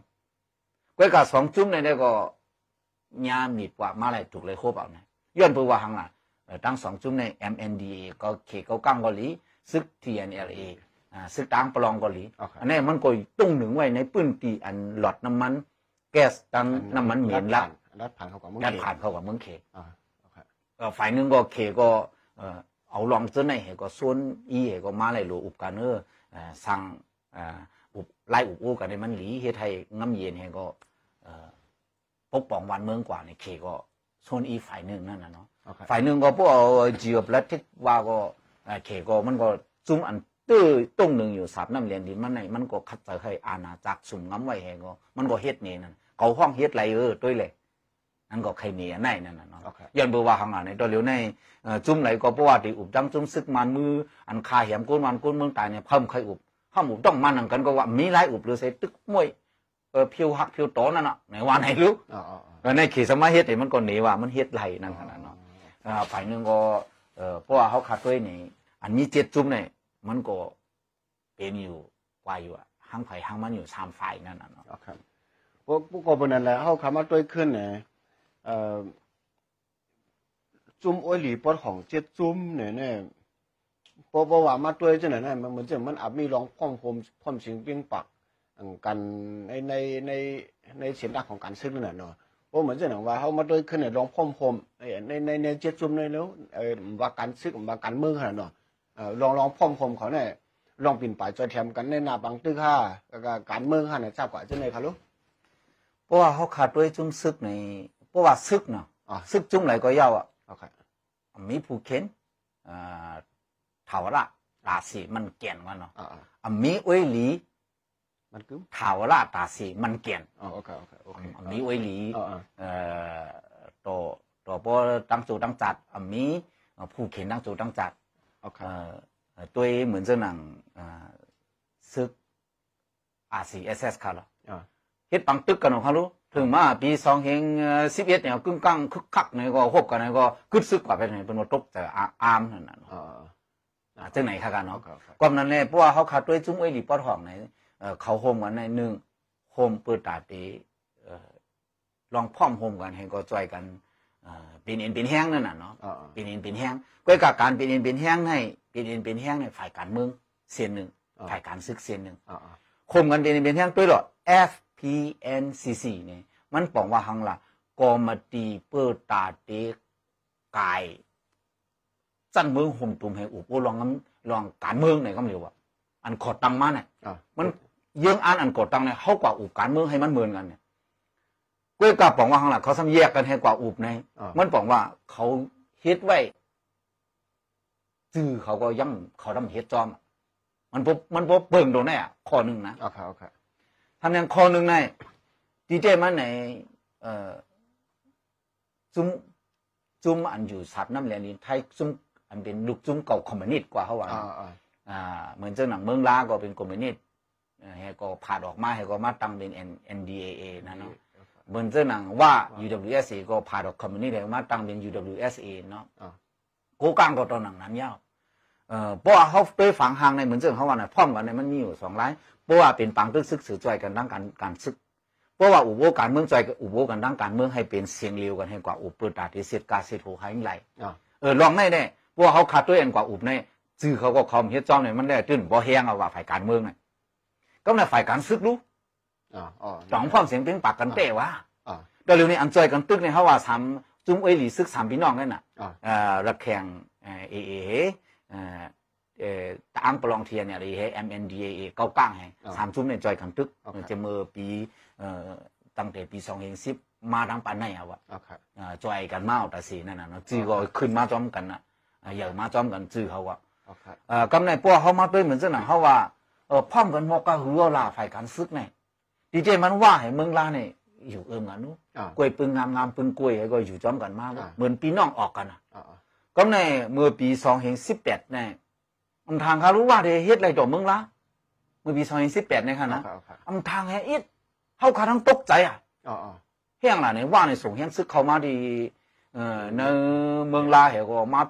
ก้กับสองจุ้มในนี้ก็ยามีกว่ามาอะไรถูกเลยครบเอาเนี่ยย้อนไปว่าหังล่ะตั้งสองจุ้มใน MNDA ก็เขเก็าก้างกอลี ซึก TNLA ซึกตั้งปลองกอลีอันนี้มันก็ตุ้งหนึ่งไว้ในปื้นตีอันหลอดน้ำมัน แก๊สตั้งน้ำมันเหม็นละรัดผ่านเข้ากับเมืองเขรัดผ่านเข้ากับเมืองเขฝ่ายหนึ่งก็เขก็เอาลองเจ้าไหนเหก็ส่วนอีเหก็มาเลลหรวอุปการเออสั่งอุปไล่อุปอูกันในมันหลีเฮไทยง่ำเย็นเหก็ปกป้องวันเมืองกว่าในเขก็ส่วนอีฝ่ายหนึ่งนั่นนะเนาะฝ่ายหนึ่งก็พวกเจีบและทิศว่าก็เขก็มันก็ซุ่มอันตื้อต้งหนึ่งอยู่สามน้ำเรียนดินมันในมันก็คัดใจให้อาณาจักรสุ่มง้ำไว้เหก็มันก็เฮ็ดเนี่ยนั่นเขาห้องเฮ็ดไรเออด้วยเลยอันก็ใครเนี่ยไหนนั่นน่ะเนาะย้อนไบว่าข้างหลังในตัวเหลียวในจุ่มไหลก็เพราะว่าที่อุบจังจุ่มซึกมันมืออันคาเหี่ยมก้นมันก้นเมืองตายเนี่ยเพิ่มใครอุบข้ามอุบต้องมันหนังกันก็ว่ามีหลายอุบหรือใส่ตึกมวยเออผิวหักผิวโตนั่นน่ะในว่าไหนรู้ในขีดสมัยเฮ็ดเนี่ยมันก็หนีว่ามันเฮ็ดไหลนั่นขนาดเนาะฝ่ายหนึ่งก็เออเพราะว่าเขาขาดด้วยนี่อันนี้เจ็ดจุ่มเนี่ยมันก็เป็นอยู่กว่าอยู่ห้างไผ่ห้างมันอยู่สามฝ่ายนั่นน่ะเนาะโอเคพวกพวกคนนั้นแหละเขาขามาด้วยขึ้นเนี่ยจุ่มอ้อยหลีปอดของเจ็ดจุ่มเนี่ยเนี่ยปอบว่ามาตัวจะไหนเนี่ยมันเหมือนจะมันอับมีร้องพ่อมพมพ่อมเสียงเปียงปักกันในในในในเสียงดังของการซึ้งเนี่ยเนาะว่าเหมือนจะหนงว่าเขามาด้วยขึ้นเนี่ยร้องพ่อมพมในในในเจ็ดจุ่มเนี่ยแล้วว่าการซึ้งว่าการมือขนาดเนาะลองลองพ่อมพมเขาเนี่ยลองปิ่นป่ายจอยแถมกันในนาบางตื้อะาการเมืองค่ะเนี่ยทราบกว่าจังไหนครับลูกเพราะว่าเขาขาดด้วยจุ่มซึกในเพราะว่า ซึกเนาะซึกจุ่มไหลก็ยาวอ่ะมีผู้เข็นถาระตาสีมันเกียนกันเนาะมีอ้ยหลีมันคือถาระตาสีมันเกียนมีอ้ยหลีต่อต่อพอตั้งโจตั้งจัดมีผู้เข็นตั้งโจตั้งจัดตัวเหมือนเจ้าหนังซึกอาซีเอสเอสเขาเหรอเฮ็ดปังตึกกันของเขารู้ถึงมา ปีสองเฮงสิบเอ็ดเนี่ยกึ่งกั้งคึกคักในก็หกกันในก็กึกซึกกว่าไปในเป็นว่าตุแต่อามนั่นน่ะจังไหนข้ากันเนาะกวานนั้นเลยเพราะว่าเขาขาดด้วยจุ้มไอ้หลีปอดห้องในเขาโฮมกันในหนึ่งโฮมเปิดตาตีลองพ่อมโฮมกัน ให้ก็จอยกันปีนินปีนแห้งนั่นน่ะเนาะปีนินปีนแห้งก็กับการปีนินปีนแห้งให้ปีนินปีนแห้งในฝ่ายการเมืองเสียนหนึ่งฝ่ายการซึกเสียนหนึ่งโฮมกันปีนินปีนแห้งด้วยหรอ F PNCC เนี่ย มันบอกว่าหังละกอมตีเปิดตาเด็กายสันเมืองห่มตุ่มให้อุบลองลองการเมืองไหนก็ไม่รู้ว่า อันขอตังมาเนี่ยมันยื่ออันอันกดตังเนี่ยเขากว่าอุบการเมืองให้มันเหมือนกัน เนี่ยกล้ยกับบอกว่าข้างหลังเขาซ้ำแยกกันให้กว่าอุบในมันบอกว่า เขาเฮ็ดไว้ซื้อเขาก็ย่ำเขาทำเฮ็ดจอมมันพบมันพบเปิงโดนแน่ข้อหนึ่งนะโอเคโอเคงงนนหึ่ในดีเจมันในเอันอยู่สับน้ำลียนี้ไทยซุ้มอันเป็น ลูกจุ้มเก่าคอมมิวนิสต์กว่าเขาว่าอ่าเหมือนเจ้าหนัง เมืองลาก็เป็นคอมมิวนิสต์เฮก็ผ่าออกมาเฮก็มาตั้งเป็น NDAA นะเนาะเหมือนเจ้าหนังว่า UWSA ก็ผ่าออกคอมมิวนิสต์เฮก็มาตั้งเป็น UWSA เนาะกูกกางก็ตอนหนังนั้นยาวเออเพราะว่าเขาด้วยฝังหางในเหมือนเช่นเขาว่าน่ะพร้อมกันในมันมีอยู่สองรเพราะว่าเป็นปังตึกซึกสือจอยกันดังการการซึกเพราะว่าอุโบกันเมืองจอยกับอุโบกันดังการเมืองให้เป็นเสียงเรยวกันให้กว่าอุปตาที่เสดกาเสีดหูหายไหลเออลองไม่แน่เพราะเขาขาดด้วยอันกว่าอุบในจื้อเขาก็คอมเฮ็ดจ้องเนี่ยมันได้ตื้นบ่แห้งเอาว่าฝ่ายการเมืองเนี่ยก็ในฝ่ายการซึกรู้สองความเสียงเป็นปากกันเตะว่าเดี๋ยเร็วนี้อันจอยกันตึกในเขาว่าสามจุ้มเอลีซึกสามพี่น้องนันน่ะเออระแข่งเอเอตังปลองเทียนเนี่ยรีเฮ MNDAA เก้าก้างแหสามชุ่มเนี่ยจอยขัำตึก จะเมื่อปีตั้งแต่ปีสองเองสิบมาทังปันไหนอะวะจอยกันมาแต่สีนั่นน่ะเนาะจีก็ขึ้นมาจอมกันอ่ะอย่างมาจอมกันจื้อเขาอะกำในปัวเขามาด้วยเหมือนเส้นเขาว่าเออพ่อมกันหมกก็หือลาฝ่ายการซึกเนี่ยดีเจมันว่าให้เมืองลาเนี่ยอยู่เอิมกันนู้กล้วยปึงงามงามปึงกล้วยก็อยู่จอมกันมากเหมือนปีน้องออกกันอ่ะก็ในเมื่อปีสองห็นสิบแปดเนี่ยอำทางเขารู้ว่าเดเฮ็ดอะไรจ่อมึงละเมื่อปีสองห็นสิบแปดเนี่ยค่ะนะอำทางแฮอิดเข้าคาทั้งตกใจอ่ะเฮียงหล่ะเนี่ยว่าในส่งเฮียงซึงเขามาดี เอ่อในเมืองลาเหรอก็มา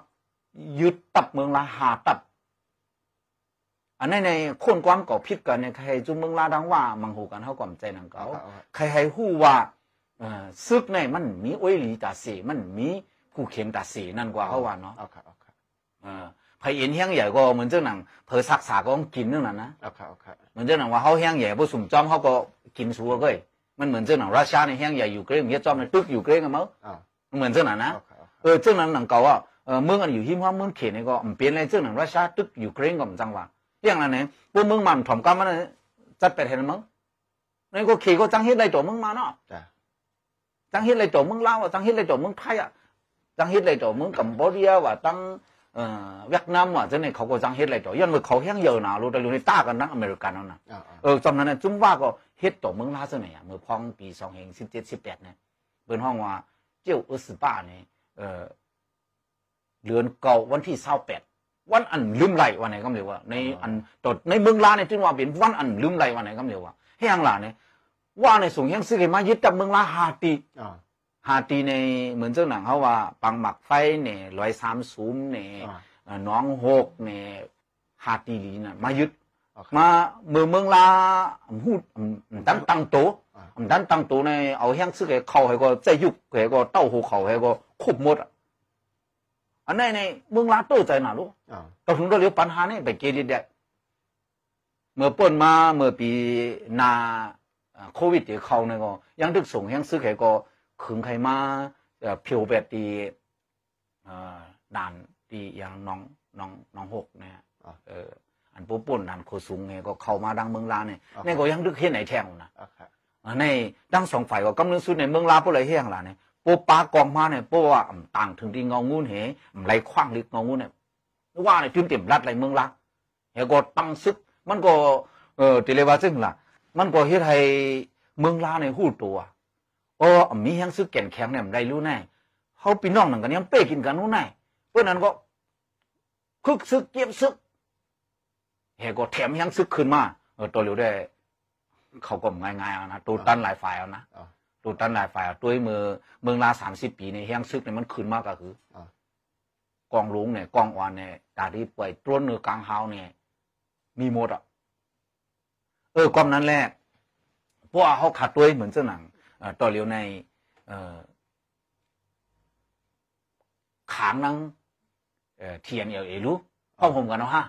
ยึดตับเมืองลาหาตับอันนี้ในคนความก่อพิษกันเนี่ยใครจุ่มเมืองลาดังว่า มังหูกันเขาก่อมใจนังเขาใครให้หู้ว่า เอ่อซึกในมันมีอ้ยหลีตาเสมันมีกูเข็มตัดสีนั่นกว่าเขาวันเนาะโอเคโอเคอ่าพายินแห้งใหญ่ก็เหมือนเจ้าหนังเผอสักษาก็กินนั่นน่ะนะโอเคโอเคเหมือนเจ้าหนังว่าเขาแห้งใหญ่ผู้สุ่มจอมเขาก็กินสัวก็เลยมันเหมือนเจ้าหนังรัสเซในแห้งใหญ่อยู่เกรงเฮียจอมในตึกอยู่เกรงกันมั้งอ่าเหมือนเจ้าหนังนะเออเจ้าหนังหนังเก่าอ่ะเออเมืองอันอยู่หิมพาเมืองเขนีนก็เปลี่ยนในเจ้าหนังรัสเซตึกอยู่เกรงก็มืนจังหวะเรื่องอะไรเนี่ยพวกเมืองมันถมก้ามันจัดไปเห็นมั้งในก็เขก็จังเฮ็ดเลยตัวเมืองมาเนาะจังเฮ็ดเลตัวเมืองเล่าจังเฮ็ดเลตัวเมืองไทยอ่ะจังเฮ็ดลยตัวเมืองกัมพูชาว่าตั้งเวียดนามว่าจะเนี่ยเขาก็จังเฮ็ดลยตัวยันม่าเขาแห้งเยอะนะรู้แต่รู้ในตากันนักอเมริกันน่ะเออจำนั้นจุ้มว่าก็เฮ็ดต่อเมืองลาสเนี่ยเมื่อพองปีสองเฮงสิบเจ็ดสิบแปดเนี่ยเปิ้ห้องว่าเจ้าอุสบาเนี่ยเออเดือนเก่าวันที่เศร้าแปดวันอันลืมไหลวันไหนก็ไม่รู้ว่า ใน อันตดในเมืองลาเนี่ยจึงว่าเป็นวัน อันลืมไหลวันไหนก็ไม่รู้ว่าแห้งลาเนี่ยว่าในสูงแห้งซื้อมายึดจับเมืองลาฮาตีหาตีในเหมือนเจ้าหนังเขาว่าปังหมักไฟเนี่ยลอยสามสูมเนี่ยน้องหกเนี่ยหาตีนีนะมายึดมาเมืองเมืองลาหูตั้งตั้งโตตั้งตั้งโตในเอาแห้งซึ้อเขาให้ก็ใจยุกให้ก็เต้าหูเขาให้ก็คุบหมดอันนี้ใน เมืองลาโตใจหนาลูกเราถึงเราเลี้ยวปัญหาเนี่ยไปเกลียดได้เมื่อป่นมา เมื่อปีนาโควิดเขาเนี่ยก็ ยังดึกส่งแห้งซึกให้ก็ขึงใครมาผิวแบบตีด่านตีอย่างน้องน้องน้องหกเนี่ยเอออันปุ๊บปุ่นอันโคสุงไงก็เข้ามาดังเมืองลาเนี่ยีนก็ยังดึกเห็นไหนแทงนะในดังสองฝ่าย ก็กำลังสุดในเมืองลาพวกเลยเฮียงล่ะเนี่ยปูปากองมาเนี่ยปูว่าต่างถึงที่เงางูเหไหลคว้างลึกเงางูเนี่ยว่าเนี่ยจุ่มเต็มรัดไนเมืองลาเฮก็ตั้งซึก มันก็เออตีเลว่าซึ่งล่ะ มันก็เฮ็ดให้เมืองลาในหู้ตัวโอ้มีแห้งซึกแก่นแข็งเนี่ยได้รู้แน่เขาพี่น้องหนังกันยังเป้กินกันรู้แน่เพราะนั้นก็คึกซึก เก็บซึกเฮก็แถมแห้งซึกขึ้นมา เออตัวเร็วได้ เขาก็ง่ายๆเอานะตัวตันหลายฝ่ายเอานะตัวตันหลายฝ่ายตัวมือ เมืองลาสามสิบปีในแห้งซึกเนี่ยมันขึ้นมากก็คือกองลุงเนี่ย กองอ่อนเนี่ย ตาที่ป่วยต้นเนื้อกลางเฮาเนี่ยมีหมดอ่ะเออ ความนั้นแหระพวกเขาขาดตัวเหมือนเส้นหนังต่อเลียวในขางนังเทียนเอลเอลู้องผมกันเนาะฮะ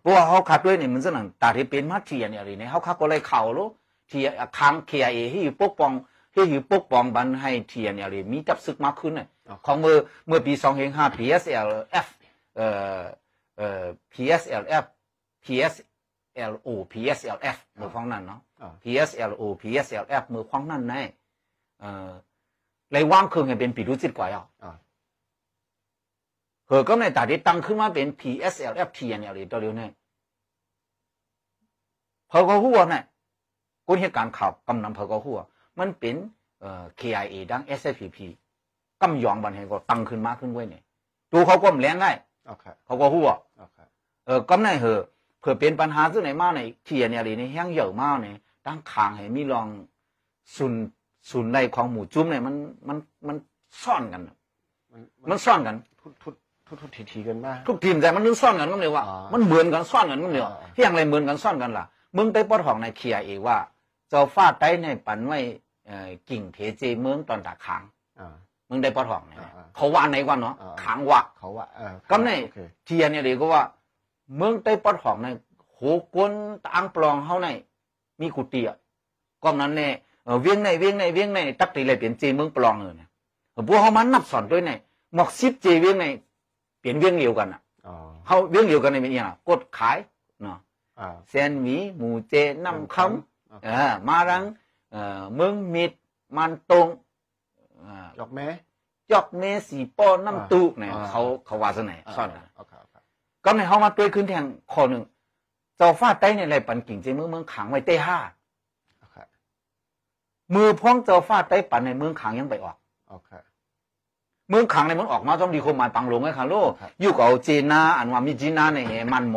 เพราะว่าเขาขับด้วยเนี่ยมันสนังตาที่เป็นมาเทียนเอะไรเนี่ยเขาขับก็เลยเข่าลูกเทียนขางเคียเอให้อยู่ปกป้องให้อยู่ปกป้องบันให้เทียนอะไรมีจับซึกมากขึ้นเลยของเมื่อเมื่อปีสองเฮงห้า PSLF เอ่อเอ่อ PSLF PSLO PSLF เมื่อฟังนั้นเนาะ PSLO PSLF เมื่อฟังนั้นไนเออลยว่างคือนเป็นปีรู้จิตกว่าอ่ะเหอก็ในแต่ที่ตั้งขึ้นมาเป็น P S L F T อย่างเดียวเนี่ยเพอก็หัวเนี่ยกุญแจการข่าวกำนเพอก็หัวมันเป็นเอ่อ K I A ดัง S F P P กำยองบันเหงก็ตั้งขึ้นมาขึ้นไว้เนี่ยดูเขาก็มีแรงได้เขาก็หัวเออก็ในเหอเผื่อเป็นปัญหาที่ไหนมากในที่อันนี้ในแห้งเหยื่อมากเนี่ยตั้งคางให้มีลองสุนศูนย์ใดของหมู่จุ้มเนี่ยมันมันมันซ่อนกัน มันซ่อนกันทุกทุกทุกทีทีกันมางทุกทีมแต่มันนึกซ่อนกันก็เลยว่ามันเหมือนกันซ่อนกันก็เลยว่าที่อย่างไรเหมือนกันซ่อนกันล่ะเมืองไต้ปอดของในเคียเอว่าเจ้าฟาดไต้ในปันไว้กิ่งเทเจเมืองตอนตาค้างเมืองไต้ปอดของเนี่ยเขาว่าในว่าเนาะค้างว่าเขาว่าก็ในเทียเนี่ยเลยก็ว่าเมืองไต้ปอดของใน โหกวนตางปลองเฮาใน มีกุฏิอ่ะก็นั้นเนี่ยเวียงในเวียงในเวียงในตักตีเลยเปลี่ยนเจมึงปลองเลยนียบัวเขามันนับสอนด้วยในหมอกซิบเจเวียงในเปลี่ยนเวียงเดียวกันอ่ะเขาเวียงเดียวกันในเป็นยังไงกดขายเนาะเซนหมีหมูเจน้ำคำเออมารังเมึงมิดมันตรงจอกแม่จอกแม่สีป้อน้ำตุกเนี่ยเขาเขาว่าสนสอนก็ในเขามาตัวขึ้นแทงคอหนึ่งเจ้าฟ้าใต้ในไรปันกิ่งเจมึงมึงขังไว้เต้ห้ามือพ้องเจอฟาดไต้ปันในเมืองขังยังไปออกเมืองขังในมันออกมาต้องดีคมมาปังลงไงคะลูกอยู่กับเจนาอันว่ามีจีนาในเฮมันโม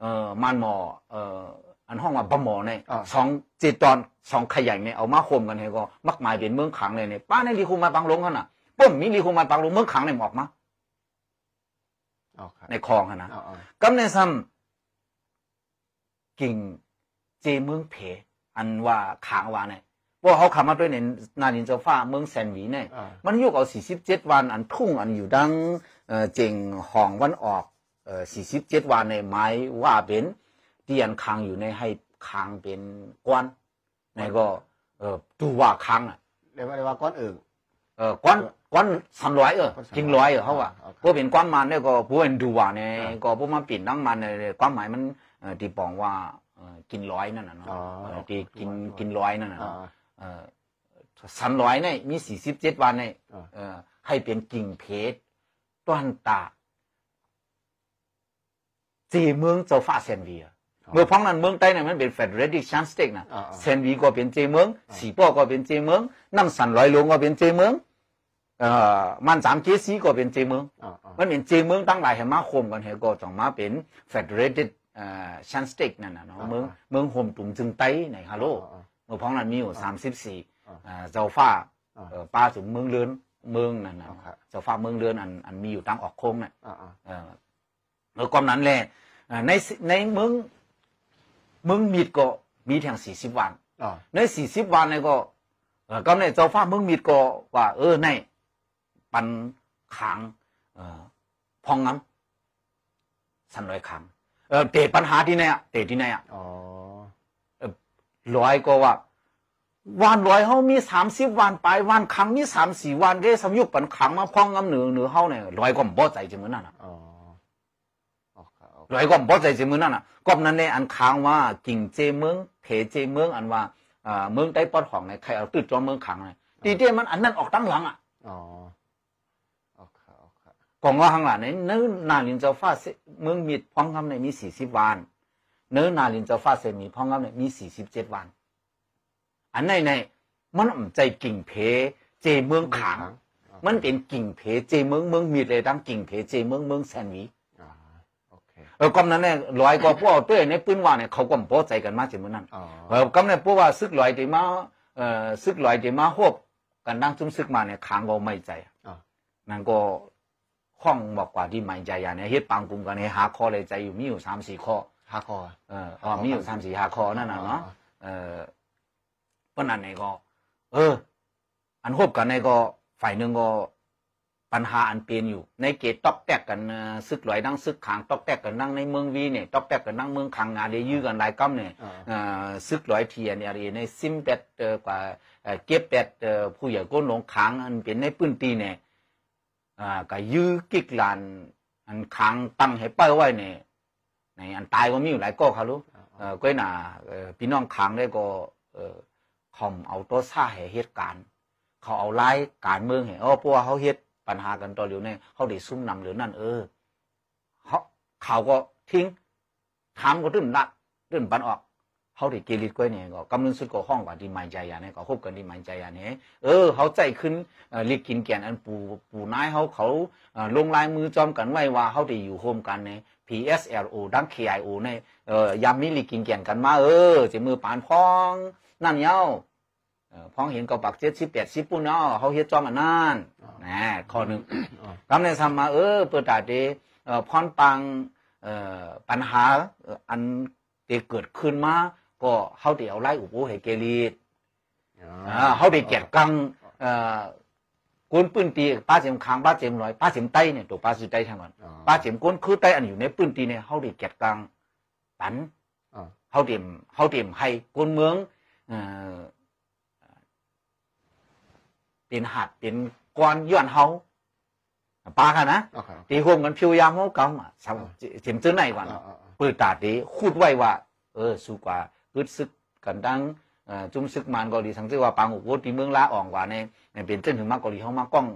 เอ่อมันโมอ เอ่ออันห้องว่าบะหมอในสองเจตอนสองขยันในเอามาคมกันเ้ก็มักหมายเป็นเมืองขังเลยเนี่ยป้าในดีคมมาปังลงขน่ะปุ๊มมีดีคมมาปังลงเมืองขังในออกมาในคลองนะกำในซ้ำกิ่งเจเมืองเพอันว่าขางว่าเนี่ยว่าเขาขับมาด้วยในนาดินโจฟ้าเมืองแซนวีเนี่ยมันยกเอาสี่สิบเจ็ดวัน อันทุ่งอันอยู่ดังเจงห้องวันออกสี่สิบเจ็ดวันในไม้ว่าเป็นเตียนคางอยู่ในให้คางเป็นก้อนในก็ตูว่าคางอ่ะเรียกว่าก้อนเอิงเออก้อนก้อนสามร้อยเออกินร้อยเออเขาว่าพวกเป็นก้อนมันเนี่ยก็พวกเป็นดูว่าเนี่ยก็พวกมันปิดนนั่งมันเนี่ยความหมายมันตีปองว่ากินร้อยนั่นน่ะเนาะตีกินกินร้อยนั่นน่ะสันลอยในมีสี่สิบเจ็ดวันในให้เป็นกิ่งเพชรต้นตาจีเมืองเจ้าฟ้าเซนเวียเมื่อพ้องนั้นเมืองใต้เนี่ยมันเป็นเฟดเรดดิชันสเต็กนะเซนวีก็เป็นเจเมือง สีป้อก็เป็นเจเมืองน้ำสันลอยลงก็เป็นเจเมืองมันสามเกสีก็เป็นเจเมืองมันเป็นเจเมืองตั้งหลายแห่งมาคมกันเอก็จังมาเป็นเฟดเรดดิชันสเต็กนั่นนะเนาะเมืองเมืองโฮมตุ่มจึงไต้ในฮัลโหลนพองนั้นมีอยู่สามสิบสี่เจ้าฟ้าป้าถึงเมืองเลือนเมืองนั่นนะเจ้าฟ้าเมืองเลือนอันอันมีอยู่ตั้งออกโค้งเนี่ยเออความนนั้นแหละในในเมืองเมืองมีดก็มีแทงสี่สิบวัน ในสี่สิบวันนี่ก็ก็ในเจ้าฟ้าเมืองมีดก็ว่าเออใน ปันขังพองงั้นสันลอยขังเออเตะปัญหาที่ไหนอ่ะเตะที่ไหนอ่ะร้อยกว่าวัวันร้อยเขามีสามสิบวันไปวันครั้งมีสามสี่วันแกสมยุคปันครั้งมาพ้องกำเหนือเหนือเขาเนี่ยร้อยกว่าบ่ใจจิมือนั่นนะร้อยกว่าบ่ใจจิมือนั่นนะก็นั้นในอันค้างว่ากิ่งเจเมืองเถเจเมือง อันว่าเมืองใต้ปอดของในใครเอาตืดจอมเมืองขังเลยตีเตี้ยมันอันนั้นออกตั้งหลังอ่ะออกองว่าข้างหลังนี่นั่นนาลิงเจ้าฟ้าเมืองมิดพ้องคำในมีสี่สิบวันเนื้อนาลินจะฟาเซมีพ่องกับเนี่ยมีสี่สิบเจ็ดวัน อันหนในมันอ่มใจกิ่งเพ เจเมืองขังมันเป็นกิ่งเพเจเมืองเมืองมีเลยดั้งกิ่งเพเจเมืองเมืองแซนวีเออกำนั้นเนี่ยร้อยกว่าพวกเอาเตัยในปืนว่าเนี่ยเขาก็มพอใจกันมากจนมื่อนั้นเออกำนั่นพวกว่าซึกลอยเดมาเอ่อซึกลอยเดมาหบกันนั่งจุ่มซึกมาเนี่ยขังก็ไม่ใจนั่นก็ข้องมากกว่าที่ไม่ใจอย่างเนี่ยเฮ็ดปังกลุ่มกันเนี่ยหาข้อเลยใจอยู่มีอยู่สามสี่ข้อาคอเอออ๋อ มีอยู่สามสี่หาคอนั่นน่ะเนาะเออเพนนั้นในก็ เออ อันควบกันในก็ฝ่ายหนึ่งก็ปัญหาอันเปลี่ยนอยู่ ในเกตตอกแตกกันซึกลอยนั่งซึกขางตอกแตกกันนั่งในเมืองวีเนี่ยตอกแตกกันนั่งเมืองขางงาเดยื้อกันหลายก้มเนี่ยซึกลอยเทียนอะไรในซิมแปดกว่าเก็บแปดผู้ใหญ่ก้นหลงขางอันเป็นในปื้นตีเนี่ยอ่าก็ยื้อกิกลานอันขางตั้งให้ป้ายไว้เนี่ยในอันตายก็มีอยู่หลายก็เขารู้เออก็น่ะพี่น้องขังได้ก็เออคอมเอาตัวซ่าเหเหตุการณ์เขาเอาไล่การเมืองเห่เออพวกเขาเฮ็ดปัญหากันต่อเร็วเนี่ยเขาได้ซุ่มนำหรือนั่นเออเขาเขาก็ทิ้งถามก็ตื่นละตื่นปันออกเขาได้เกลิดก้อยเนี่ยก็กำลังสุดก็ห้องว่าดีมายใจอย่างนี้ก็คบกันดีมายใจอย่างนี้เออเขาใจขึ้นเลิกกินแก่นอันปูปูนายเขาเขาลงลายมือจอมกันไว้ว่าเขาได้อยู่โฮมกันเนี่ย PSLO ดัง KIO ในเออยามมิลีกินเกี่ยนกันมา เออจะมือปานพ้องนั่นเย้าพ้องเห็นกระปักเจ็ดสิบแปดสิบปุ่นเนาะเขาเฮ็ดจอมอันนั่นนะข้อหนึ่งทำในสัมมา เออ เปิดตาดดเออพนปังเอ่อปัญหา อันเดเกิดขึ้นมาก็เขาเดี๋ยวไล่อุปโภคเกลีดเขาเดี๋ยวเกียดกังเอ่อกนปืนตีป้าเสียมค้างป้าเสียมลอยป้าเสียมไตเนี่ยตัวป้าสุดไตทท้งนั้นป้าเสียมก้นคือไตอันอยู่ในปืนตีเนี่ยเขาดีเกะกลางปันเขาเตรียมเขาเตรียมให้กนเมืองเป็นหัดเป็นกวนย้อนเขาป้าค่ะนะตีหวงกันพิวยามเขาเก่าเสียมซื้อไหนก่อนปิดตาดีคูดไว้ว่า เออ สู้กว่าอืดซึกกันดังจุ่มซึกมันเกาหลีทั้งที่ว่าปางอุกวติเมืองล้าอ่องกว่าในในเป็นเส้นถึงมากเกาหลีเขามากล้อง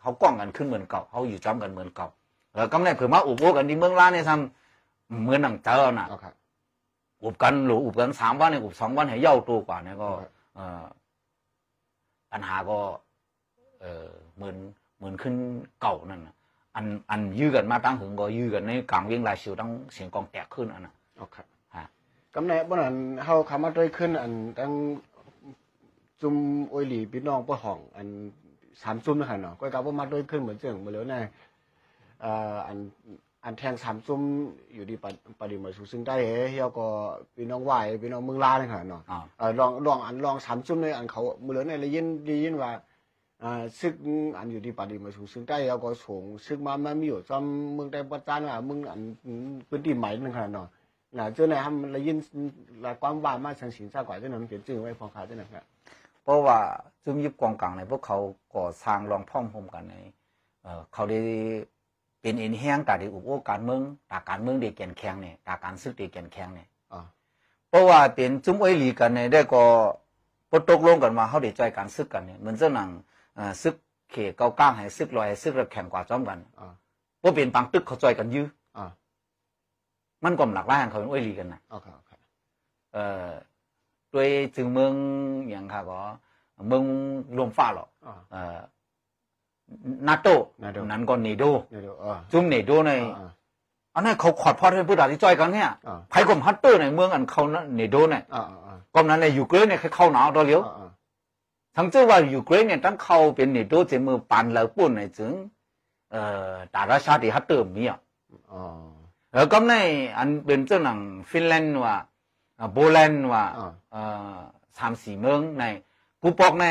เขากล้องกันขึ้นเหมือนเก่าเขาอยู่จ้อมกันเหมือนเก่า แล้วก็ในเผื่อมาอุบโกันที่เมืองล้าเนี่ยทำเหมือนหนังเจอน่ะอุบกันหรืออุบกันสามวันเนี่ยอุบสองวันให้เย่าตัวกว่าเนี่ยก็ปัญหาก็เหมือนเหมือนขึ้นเก่านั่นอันอันยื้อกันมาตั้งหึงก็ยื้อกันในกลางเวียงลายชิวตั้งเสียงกองแตกขึ้นอันน่ะกำเนบ่นั้นเฮาคามาด้วยขึ้นอันตั้งจุมโอยหลีพี่น้องป้าห้อง อันสามซุ้มนะัะเนาะก้อยกับว่ามาด้วยขึ้นเหมือนเสียงมาแล้วนอ่าอันอันแทงสามซุ้มอยู่ดีปปดดีมาสูซึ่งได้เฮียก็พี่น้องไหวพี่น้องเมืองลาเลยค่ะเนาะลองลองอันลองสามซุ้มเลยอันเขาเมื่อเนี่ยเลยยินดียินว่าอ่าซึกอันอยู่ที่ปฏิมาสูซึ่งได้เฮียก็ส่งซึกมามันมีอยู่จำเมืองไทยประจานว่าเมืองอันพื้นที่ใหม่นึงค่ะเนาะ那就呢，他们来因来管娃马上行啥怪，就能就正为放开就能个。เพราะว่าจุมยิบกองกลางในพวกเขาก่อสร้างรองพ่อมพมกันในเขาได้เป็นเอ็นแห้งกาได้อุบโอการเมืองตาการเมืองเด็กแก่นแข็งเนี่ยตาการซึกเด็กแก่นแข็งเนี่ยเพราะว่าเป็นจุ้มออลีกันในได้ก็ปตกลงกันมาเขาเด็ใจการซึกกันเนี่ยมืนเจ้าหนังซึกเขเกาก้าให้ซึกลอยให้ซึกระแข็งกว่าจอมกันว่าเป็นปังตึกเขาจกันยืมันกลมหลักล้างเขาเป็นอ้ยลีกันนะโอเคโอเคเอ่อด้วยถึงเมืองอย่างค่ะก็เมืองรวมฝ้าหรอกเอ่อนาโตนั้นก็เนโดเนโดจุ่มเนโดในอันนั้นเขาขอดพอดเป็ผู้ด่าที่จอยกันเนี่ยไพ่กลมฮัตเตอร์ในเมืองอันเขาเนโด เนี่ยกลมนั้นในยูเครนเนี่ยเขาหนาวตัวเลี้ยวทั้งเจ้าว่ายูเครนเนี่ยตั้งเขาเป็นเนโดเจมือปันเหล้วปุ่นในจึง เอ่อดาราชาติฮัตเตอร์มีอ่ะแล้วก็ในอันเป็นเจ้าหนังฟินแลนด์ว่าโปแลนด์ว่าสามสี่เมืองในกูบอกใน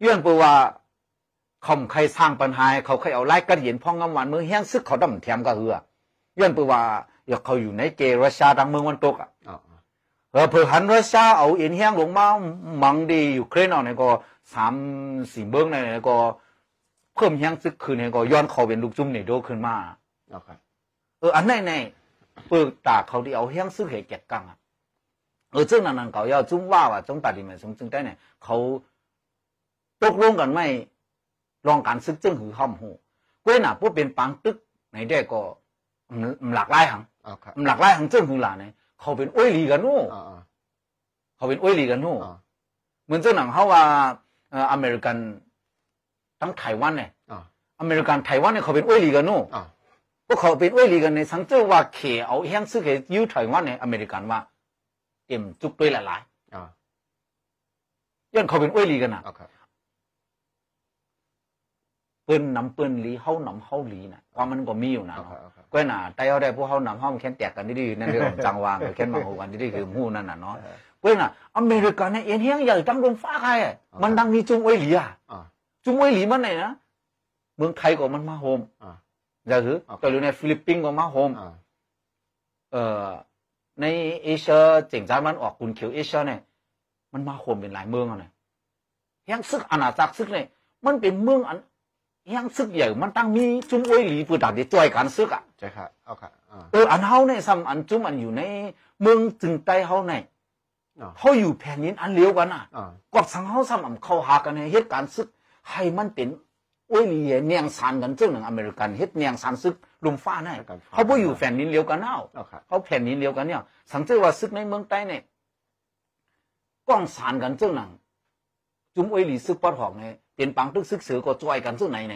เยื่อนปูว่าเขาใครสร้างปัญหาเขาใครเอาไล่กันเห็นพ่องกำหวานเมืองเฮี้ยงซึกเขาดำเทียมก็เหือเยื่อนปูว่า อยากเขาอยู่ในเกรัสชาดังเมืองวันตกอ่ะเออเผื่อหันรัสชาเอาเอ็นเฮี้ยงลงมามังดีอยู่เครนเอาในก็สามสี่เมืองในก็เพิ่มเฮี้ยงซึกคืนในก็ย้อนเขาเป็นลูกจุ่มในโดขึ้นมาเอออันไหนในป不打口的后向是可以结讲啊。而正常人搞要种娃娃种大地面种种带呢，เัันนนออ่เงขาอาาจจุุวว้ตดดมน่งจุไ้เเียขาตกลงกันไม่ลองการซึกจึงหือห้อมหูกล้วยน่ะพวกเป็นปังตึกในได้ก็มหลากหลายหังหลากหลายหังจึงหือหลานเนี่ยเขาเป็นอ้วยลีกันนู่เขาเป็นอ้วยลีกันนู่เหมือนเจ้าหนังเขาว่าอเมริกันทั้งไต้หวันเนี่ยอเมริกันไต้หวันเนี่ยเขาเป็นอ้วยลีกันนู่不可เ为了个呢，常州话客偶像是个有台湾的 American า点就าเ来ียังเขาเอ็นอ้วยลีกันนะเปิ้นน้ำเปิ้นลีเข้าน้ำเข้าลีนะความมันก็มีอยู่นะก็น่ะแต่เอาได้พวกเข้าน้ำเข้ามันแค่แตกกันดีๆนั่นเรื่องจังหวะแค่มาหูกันดีๆคือหูนั่นน่ะเนาะก็น่ะอเมริกันเนี่ยเอ็นเฮียงใหญ่ตั้งลงฟ้าใครมันดังนี้จุงอ้วยลีอ่ะจุงอ้วยลีมันไหนนะเมืองไทยก็มันมาโฮมจะ u h okay. k ู l ในฟิลิปปินส์ n e s มาโฮมเอ่อในเอเชียเจิงจังมันออกคุณเขียวเอเชียเนี่ยมันมาโฮมเป็นหลายเมืองอ่ะเนี่ยแหงซึกอาณาจักรซึกเนี่ยมันเป็นเมืองอันยังซึกใหญ่มันตั้งมีจุ้มอ้วยหลีปื้ดัดทีวจ่อยกันซึกอ่ะใช่ค่ะเอาค่ะเอออันเฮาเนี่ยซ้ำอันจุ้มอันอยู่ใน เมืองจึงใต้เฮาเนี่ยเขาอยู่แผ่นนี้อันเลี้ยวกันอ่ะกอบสังเฮาซ้ำอันเข้าหากันในเหตุการณ์ซึก ให้มันเป็นเว้ยนี่เนียงสันกันซึ่งหนังอเมริกันเฮ็ดเนียงสันซึกลุมฟ้าแน่เขาบ่อยู่แผ่นนินเลียวกันเน่าเขาแผ่นนินเลียวกันเนี่ยสังเกตว่าซึกในเมืองใต้เนี่ยก้องสานกันซึ่งหนังจุ้มเอ้ยหลีซึกปอดหอกเนี่ยเป็นปังตึกซึกเสือก็จอยกันซึ่งไหนไหน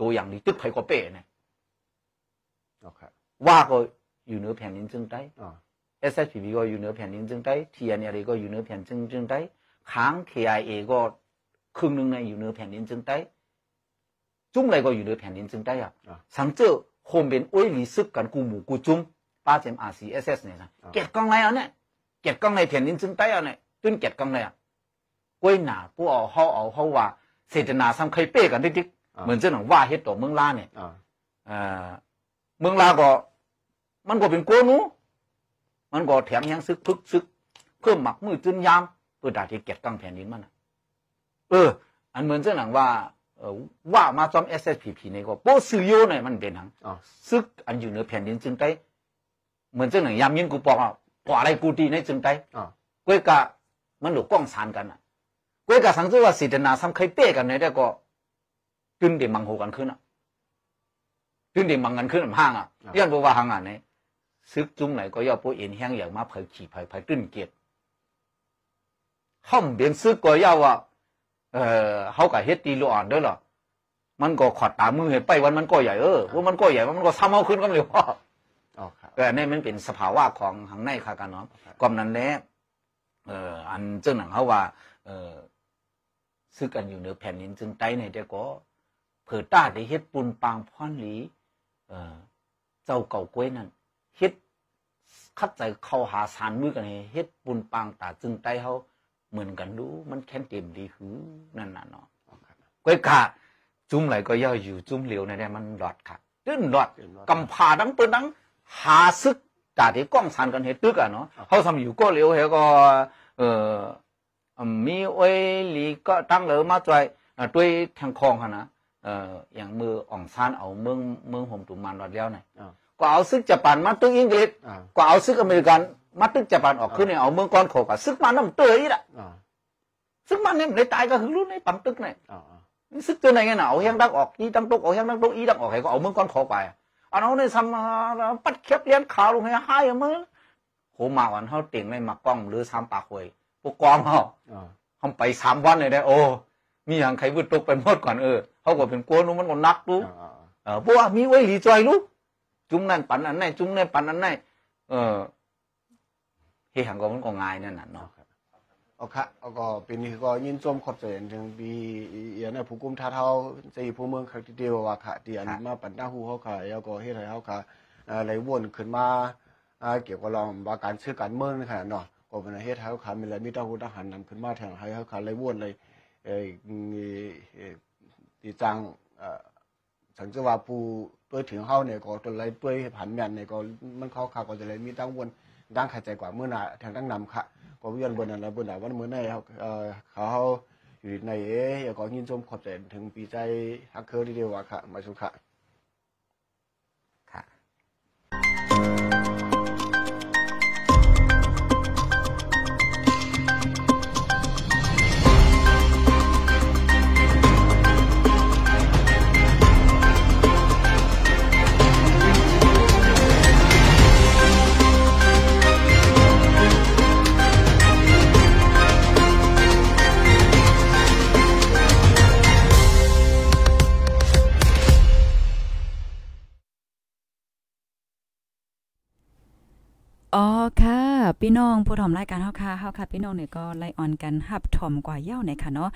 ตัวอย่างนี้ตึกไผก็เป๋เนี่ยว่าก็อยู่เหนือแผ่นนินจึ่งใต้พีบีก็อยู่เหนือแผ่นนินจึ่งใต้ียร a ก็อยู่เหนือแผ่นจินจึงใต้ค้างเคไอเอก็ครึ่งหนึ่งในอยู่เหนือแผ่นนินจึงใตุ้่มเลยก็อยู่ในแผ่นดินจึงได้อะสังเจอโฮมเป็นโอ้ยลีซึกกันกูหมูกูจุ้งป้าเจมอาซีเอสเอสเนี่ยนะเก็บกองไรอ่ะเนี่ยเก็บกองในแผ่นดินจึงได้อ่ะเนี่ยตุ้นเก็บกองไรอ่ะกล้ยหนาปูเอาเขาเอาเขาว่าเศรษฐนาสำเคยเป้กันดิ๊ดเหมือนเจ้าหนว่าเฮ็ดต่อเมืองลาเนี่ยเมืองลาก็มันก็เป็นกู้นู้มันก็แถมยังซึกพึกซึกเพิ่มหมักมือจึนยามเพือดาที่เก็บกองแผ่นดินมันเออ อันเหมือนเจ้าหนว่าว่ามาจอม SSPP นี่ก็ป่ซื้อโยหน่อยมันเป็นหังซึกอันอยู่เหนือแผ่นดินจึงได้เหมือนเจ้าหนึ่งยามยิงกูปอกกว่าอะไรกูดีในจึงได้ก้วยกะ มันหลุกล้องสานกันอ่ะก้วยกะสังเกตว่าสีดนาซ้ำเคยเป้กันเนี่ยได้ก็ตึ้นเดมังโหกันขึ้นอ่ะตึ้นเดมังกันขึ้นห้างอ่ะเรื่องบอกว่าห้างอ่ะเนี่ยซึกจุ้มไหนก็ย่อปูเอ็นแห้งอย่างมาเผยขี่เผยเผยตื้นเกียรติห้องเบียนซึกก็ย่อว่าเออเขากับเฮ็ดตีลูอ่อนด้วยหรอมันก็ขอดตามือเห็นไป วันมันก็ใหญ่เออว่ามันก็ใหญ่มันก็ซ้ำเอาขึ้นก็เลยว่าอ๋อครับแต่นี่มันเป็นสภาวะของหางในคากันเนาะก่อนนั้นแล้วเอออันเจ้าหนังเขาว่า เออซึ้งกันอยู่เหนือแผ่นดินจึงใจในแต่ก็ เผื่อตาได้เฮ็ดปูนปางพ่อนหลีเออเจ้าเก่ากล้วยนั่นเฮ็ดคัดใจเข้าหาสารมือกันเฮ็ดปูนปางตาจึงใจเขาเหมือนกันดูมันแข็งเต็มดีหือนั่นน่ะเนาะก้อยขาจุ้มไหลก็ย่ออยู่จุ้มเหลียวในนี้มันหลอดค่ะตื้นหลอดกำผาดังปืนดังหาซึกจ่าที่กล้องสานกันเฮตึกอ่ะเนาะเขาทำอยู่ก็เหลียวเฮก็ เออมีเอ้ยลีก็ตั้งเหลือมาจ่อยด้วยทางคลองค่ะนะเอออย่างมืออ่องซานเอาเมืองเมืองห่มตุมันหลอดเลี้ยวหน่อยก็เอาซึกจะปั่นมาตึกอังกฤษ ก็เอาซึกอเมริกันมาตึกจะปานออกขึ้นเนี่ยเอาเมืองก้อนโขกอะซึกมันน้ำเตยละซึกมันเนี่ยในตายก็คือรู้ในปั๊มตึกเนี่ยซึกตัวไหนไงหนาวแห้งดักออกอีดังตกออาแห้งดังตกอีดังออกให้ก็เอาเมืองก้อนโขกไปอันเอาในซ้ำปัดเข็บเลี้ยนขาวลงให้หายเมื่อโหมาวันเขาเต่งในมากล้อง หรือซ้ำปากหวยพวกกองเขาเขาไปสามวันเลยได้ โอ้มีอย่างใครวืดตกไปหมดก่อนเออเขาก็เป็นกลัวนู้มันก็นักรู้เออพวกมีไว้หลีจอยรู้จุ้มนั่นปันอันไหนจุ้มนั่นปันอันไหนเออที่หังก็มันก็ง่ายนั่นน่ะเนาะโอเคแลเอาก็เป็นีก็ยินส้มขอบใจถึงบีเอียนผู้กุมท่าเท้าจะผู้เมืองคาติเดียวว่าค่ะที่อันมาปันหน้าหูเขาค่ะแล้วก็เฮ็ดให้เขาค่ะไหลวนขึ้นมาเกี่ยวกับเราว่าการชื่อการเมืองนี่ค่ะเนาะก็เป็นเฮ็ดให้เขาค่ะมีอะไรมีตาหูตาหันนำขึ้นมาแทงให้เขาค่ะไรลวนเลยเอ่อติจังเอ่อถึงจะว่าผู้ตัวถึงเฮาเนี่ยก็ตัวไหลตัวผันแม่นเนี่ยก็มันเข้าค่ะก็จะเลยมีตาวนดังขาใจกว่าเมื่อนาทางดังนำค่ะก็วิ่ณบนนั้นบนนั้นวันเมื่อในเขาเขาอยู่ในเอ๋อยากอยินชมขอบใจถึงปีใจฮักเคอร์ดีเดียวค่ะ มาสุขะอ๋อค่ะพี่น้องผู้ถอมรายการเฮาค่ะเฮาค่ะ พี่น้องเนี่ยก็ไล่ออนกันหับถอมกว่าเย้าในค่ะเนาะ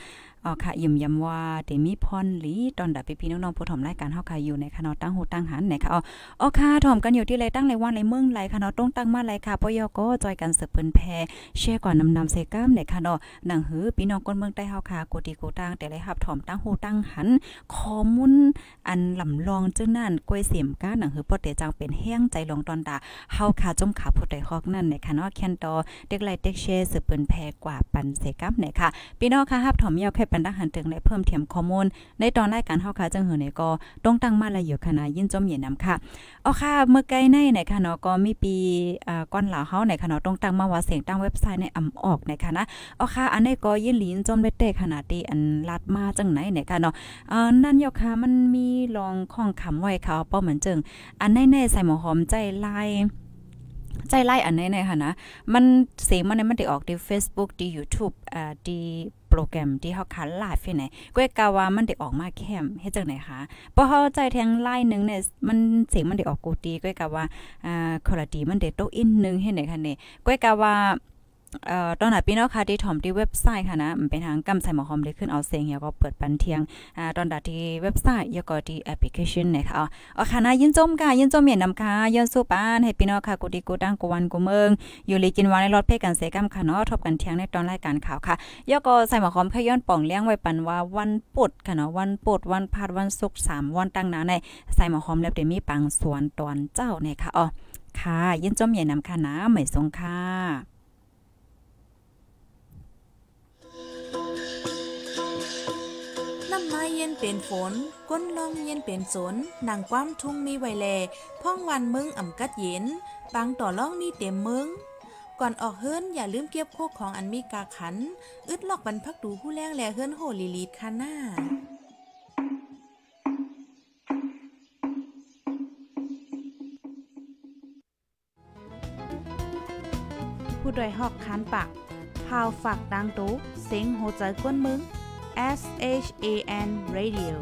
อ๋อค่ะยิ้มย้ำว่าเตมีพรลีตอนดับพี่น้องๆผู้ถมรายการเฮาค่ะอยู่ในคณะตั้งหูตั้งหันไหนคะอ๋ออ๋อค่ะถมกันอยู่ที่ไรตั้งไรว่างไรเมืองไรคณะต้องตั้งมาไรค่ะปยก็จอยกันเสืบเปิ่นแพแชร์ก่อนนำนำเซก้ามในค่ะเนาะหนังหือพี่น้องคนเมืองใต้เฮาค่ะโกติโกตั้งแต่ไรครับถมตั้งหูตั้งหัน ข้อมูลอันลำลองจึงนั่นกล้วยเสียมก้าหนังหือปอเตจังเป็นแห้งใจลงตอนตาเฮาค่ะจมขาผู้ใดฮอกนั่นในค่ะเนาะแคนตอเด็กไรเด็กแชร์เสืบเพิ่นแพกว่าปันเซก้ามในค่ะพี่น้องค่ะรับถมยาวปันดักหันถึงและเพิ่มเถิมข้อมูล ในตอนรายการเฮาค่ะจังหือในก็ต้องตั้งมาละอยู่นณะ ยินจมเย็นนำค่ะเอาค่ะ เมื่อไกลในในค่ะเนาะก็มีปี อ่า ก้อนหลาเฮาในค่ะเนาะต้องตั้งมาว่าเสียงตั้งเว็บไซต์ในอำออกในค่ะนะเอาค่ะ อันนี้ก็ยินลินจมเตเตขนาดที่อันลัดมาจังไหนในค่ะเนาะ อ่า นั่นยอค่ะมันมีลองข้องคำไว้ค่ะเป้าเหมือนจึงอันแน่ๆใส่หมอหอมใจลายใจไล่อันไหนๆค่ะนะ มันเสียงมันมันได้ออกที่ Facebook ที่ YouTube อ่าที่โปรแกรมที่เฮาคันลาดเฟไหนก้อยกาว่ามันได้ออกมาแคมเฮ็ดจังได๋คะบ่เฮาใจแทงไล่นึงเนี่ย มันเสียงมันได้ออกกูตีก้อยกาว่าอ่าคุณภาพมันได้ตกอินนึงเฮ็ดไหนคะเนี่ก้อยกาว่าเอ่อตอนหน้าพี่น้องค่ะที่ถอมที่เว็บไซต์ค่ะนะมันเป็นทางกำใส่หมอหอมเล้ขึ้นเอาเสียงเฮียก็เปิดปันเทียงอ่าตอนดาที่เว็บไซต์ยก็ที่แอปพลิเคชันนะคะอ๋อค่ะนะยินจมค่ะ ยินจมเหมียนนำค่ะยินสู้ปานให้พี่น้องค่ะกูดีกูดังกูวันกูเมืองอยู่ลีกินวันในรถเพ่กันเสกำค่ะเนาะทบกันเทียงในตอนรายการข่าวค่ะยก็ใส่หมอหอมขย้อนป่องเลี้ยงไว้ปันว่าวันปุดค่ะเนาะ วันปุดวันพัดวันศุกร์3วันตั้งนาในใส่หมอหอมแล้วเดี๋ยวมีปังสวนตอนเจ้าเนี่ยค่ะอ๋อค่ะ ยินจมเหมียนนำค่ะนะไม่สงค่ะเย็นเป็นฝนก้นลมเย็นเป็นสนนางความทุ่งมีไวแลพ่องวันมึงอ่ำกัดเย็นปังต่อล่องมีเต็มมึง ก่อนออกเฮิรนอย่าลืมเก็บโคกของอันมีกาขัน อึดลอกบรรพักดูผู้แรงแลเฮิรนโหลีลีดคาหน้าผู้ดยหอกคานปากพาวฝากดังตู้เสียงโหใจก้นมึง S H A N Radio.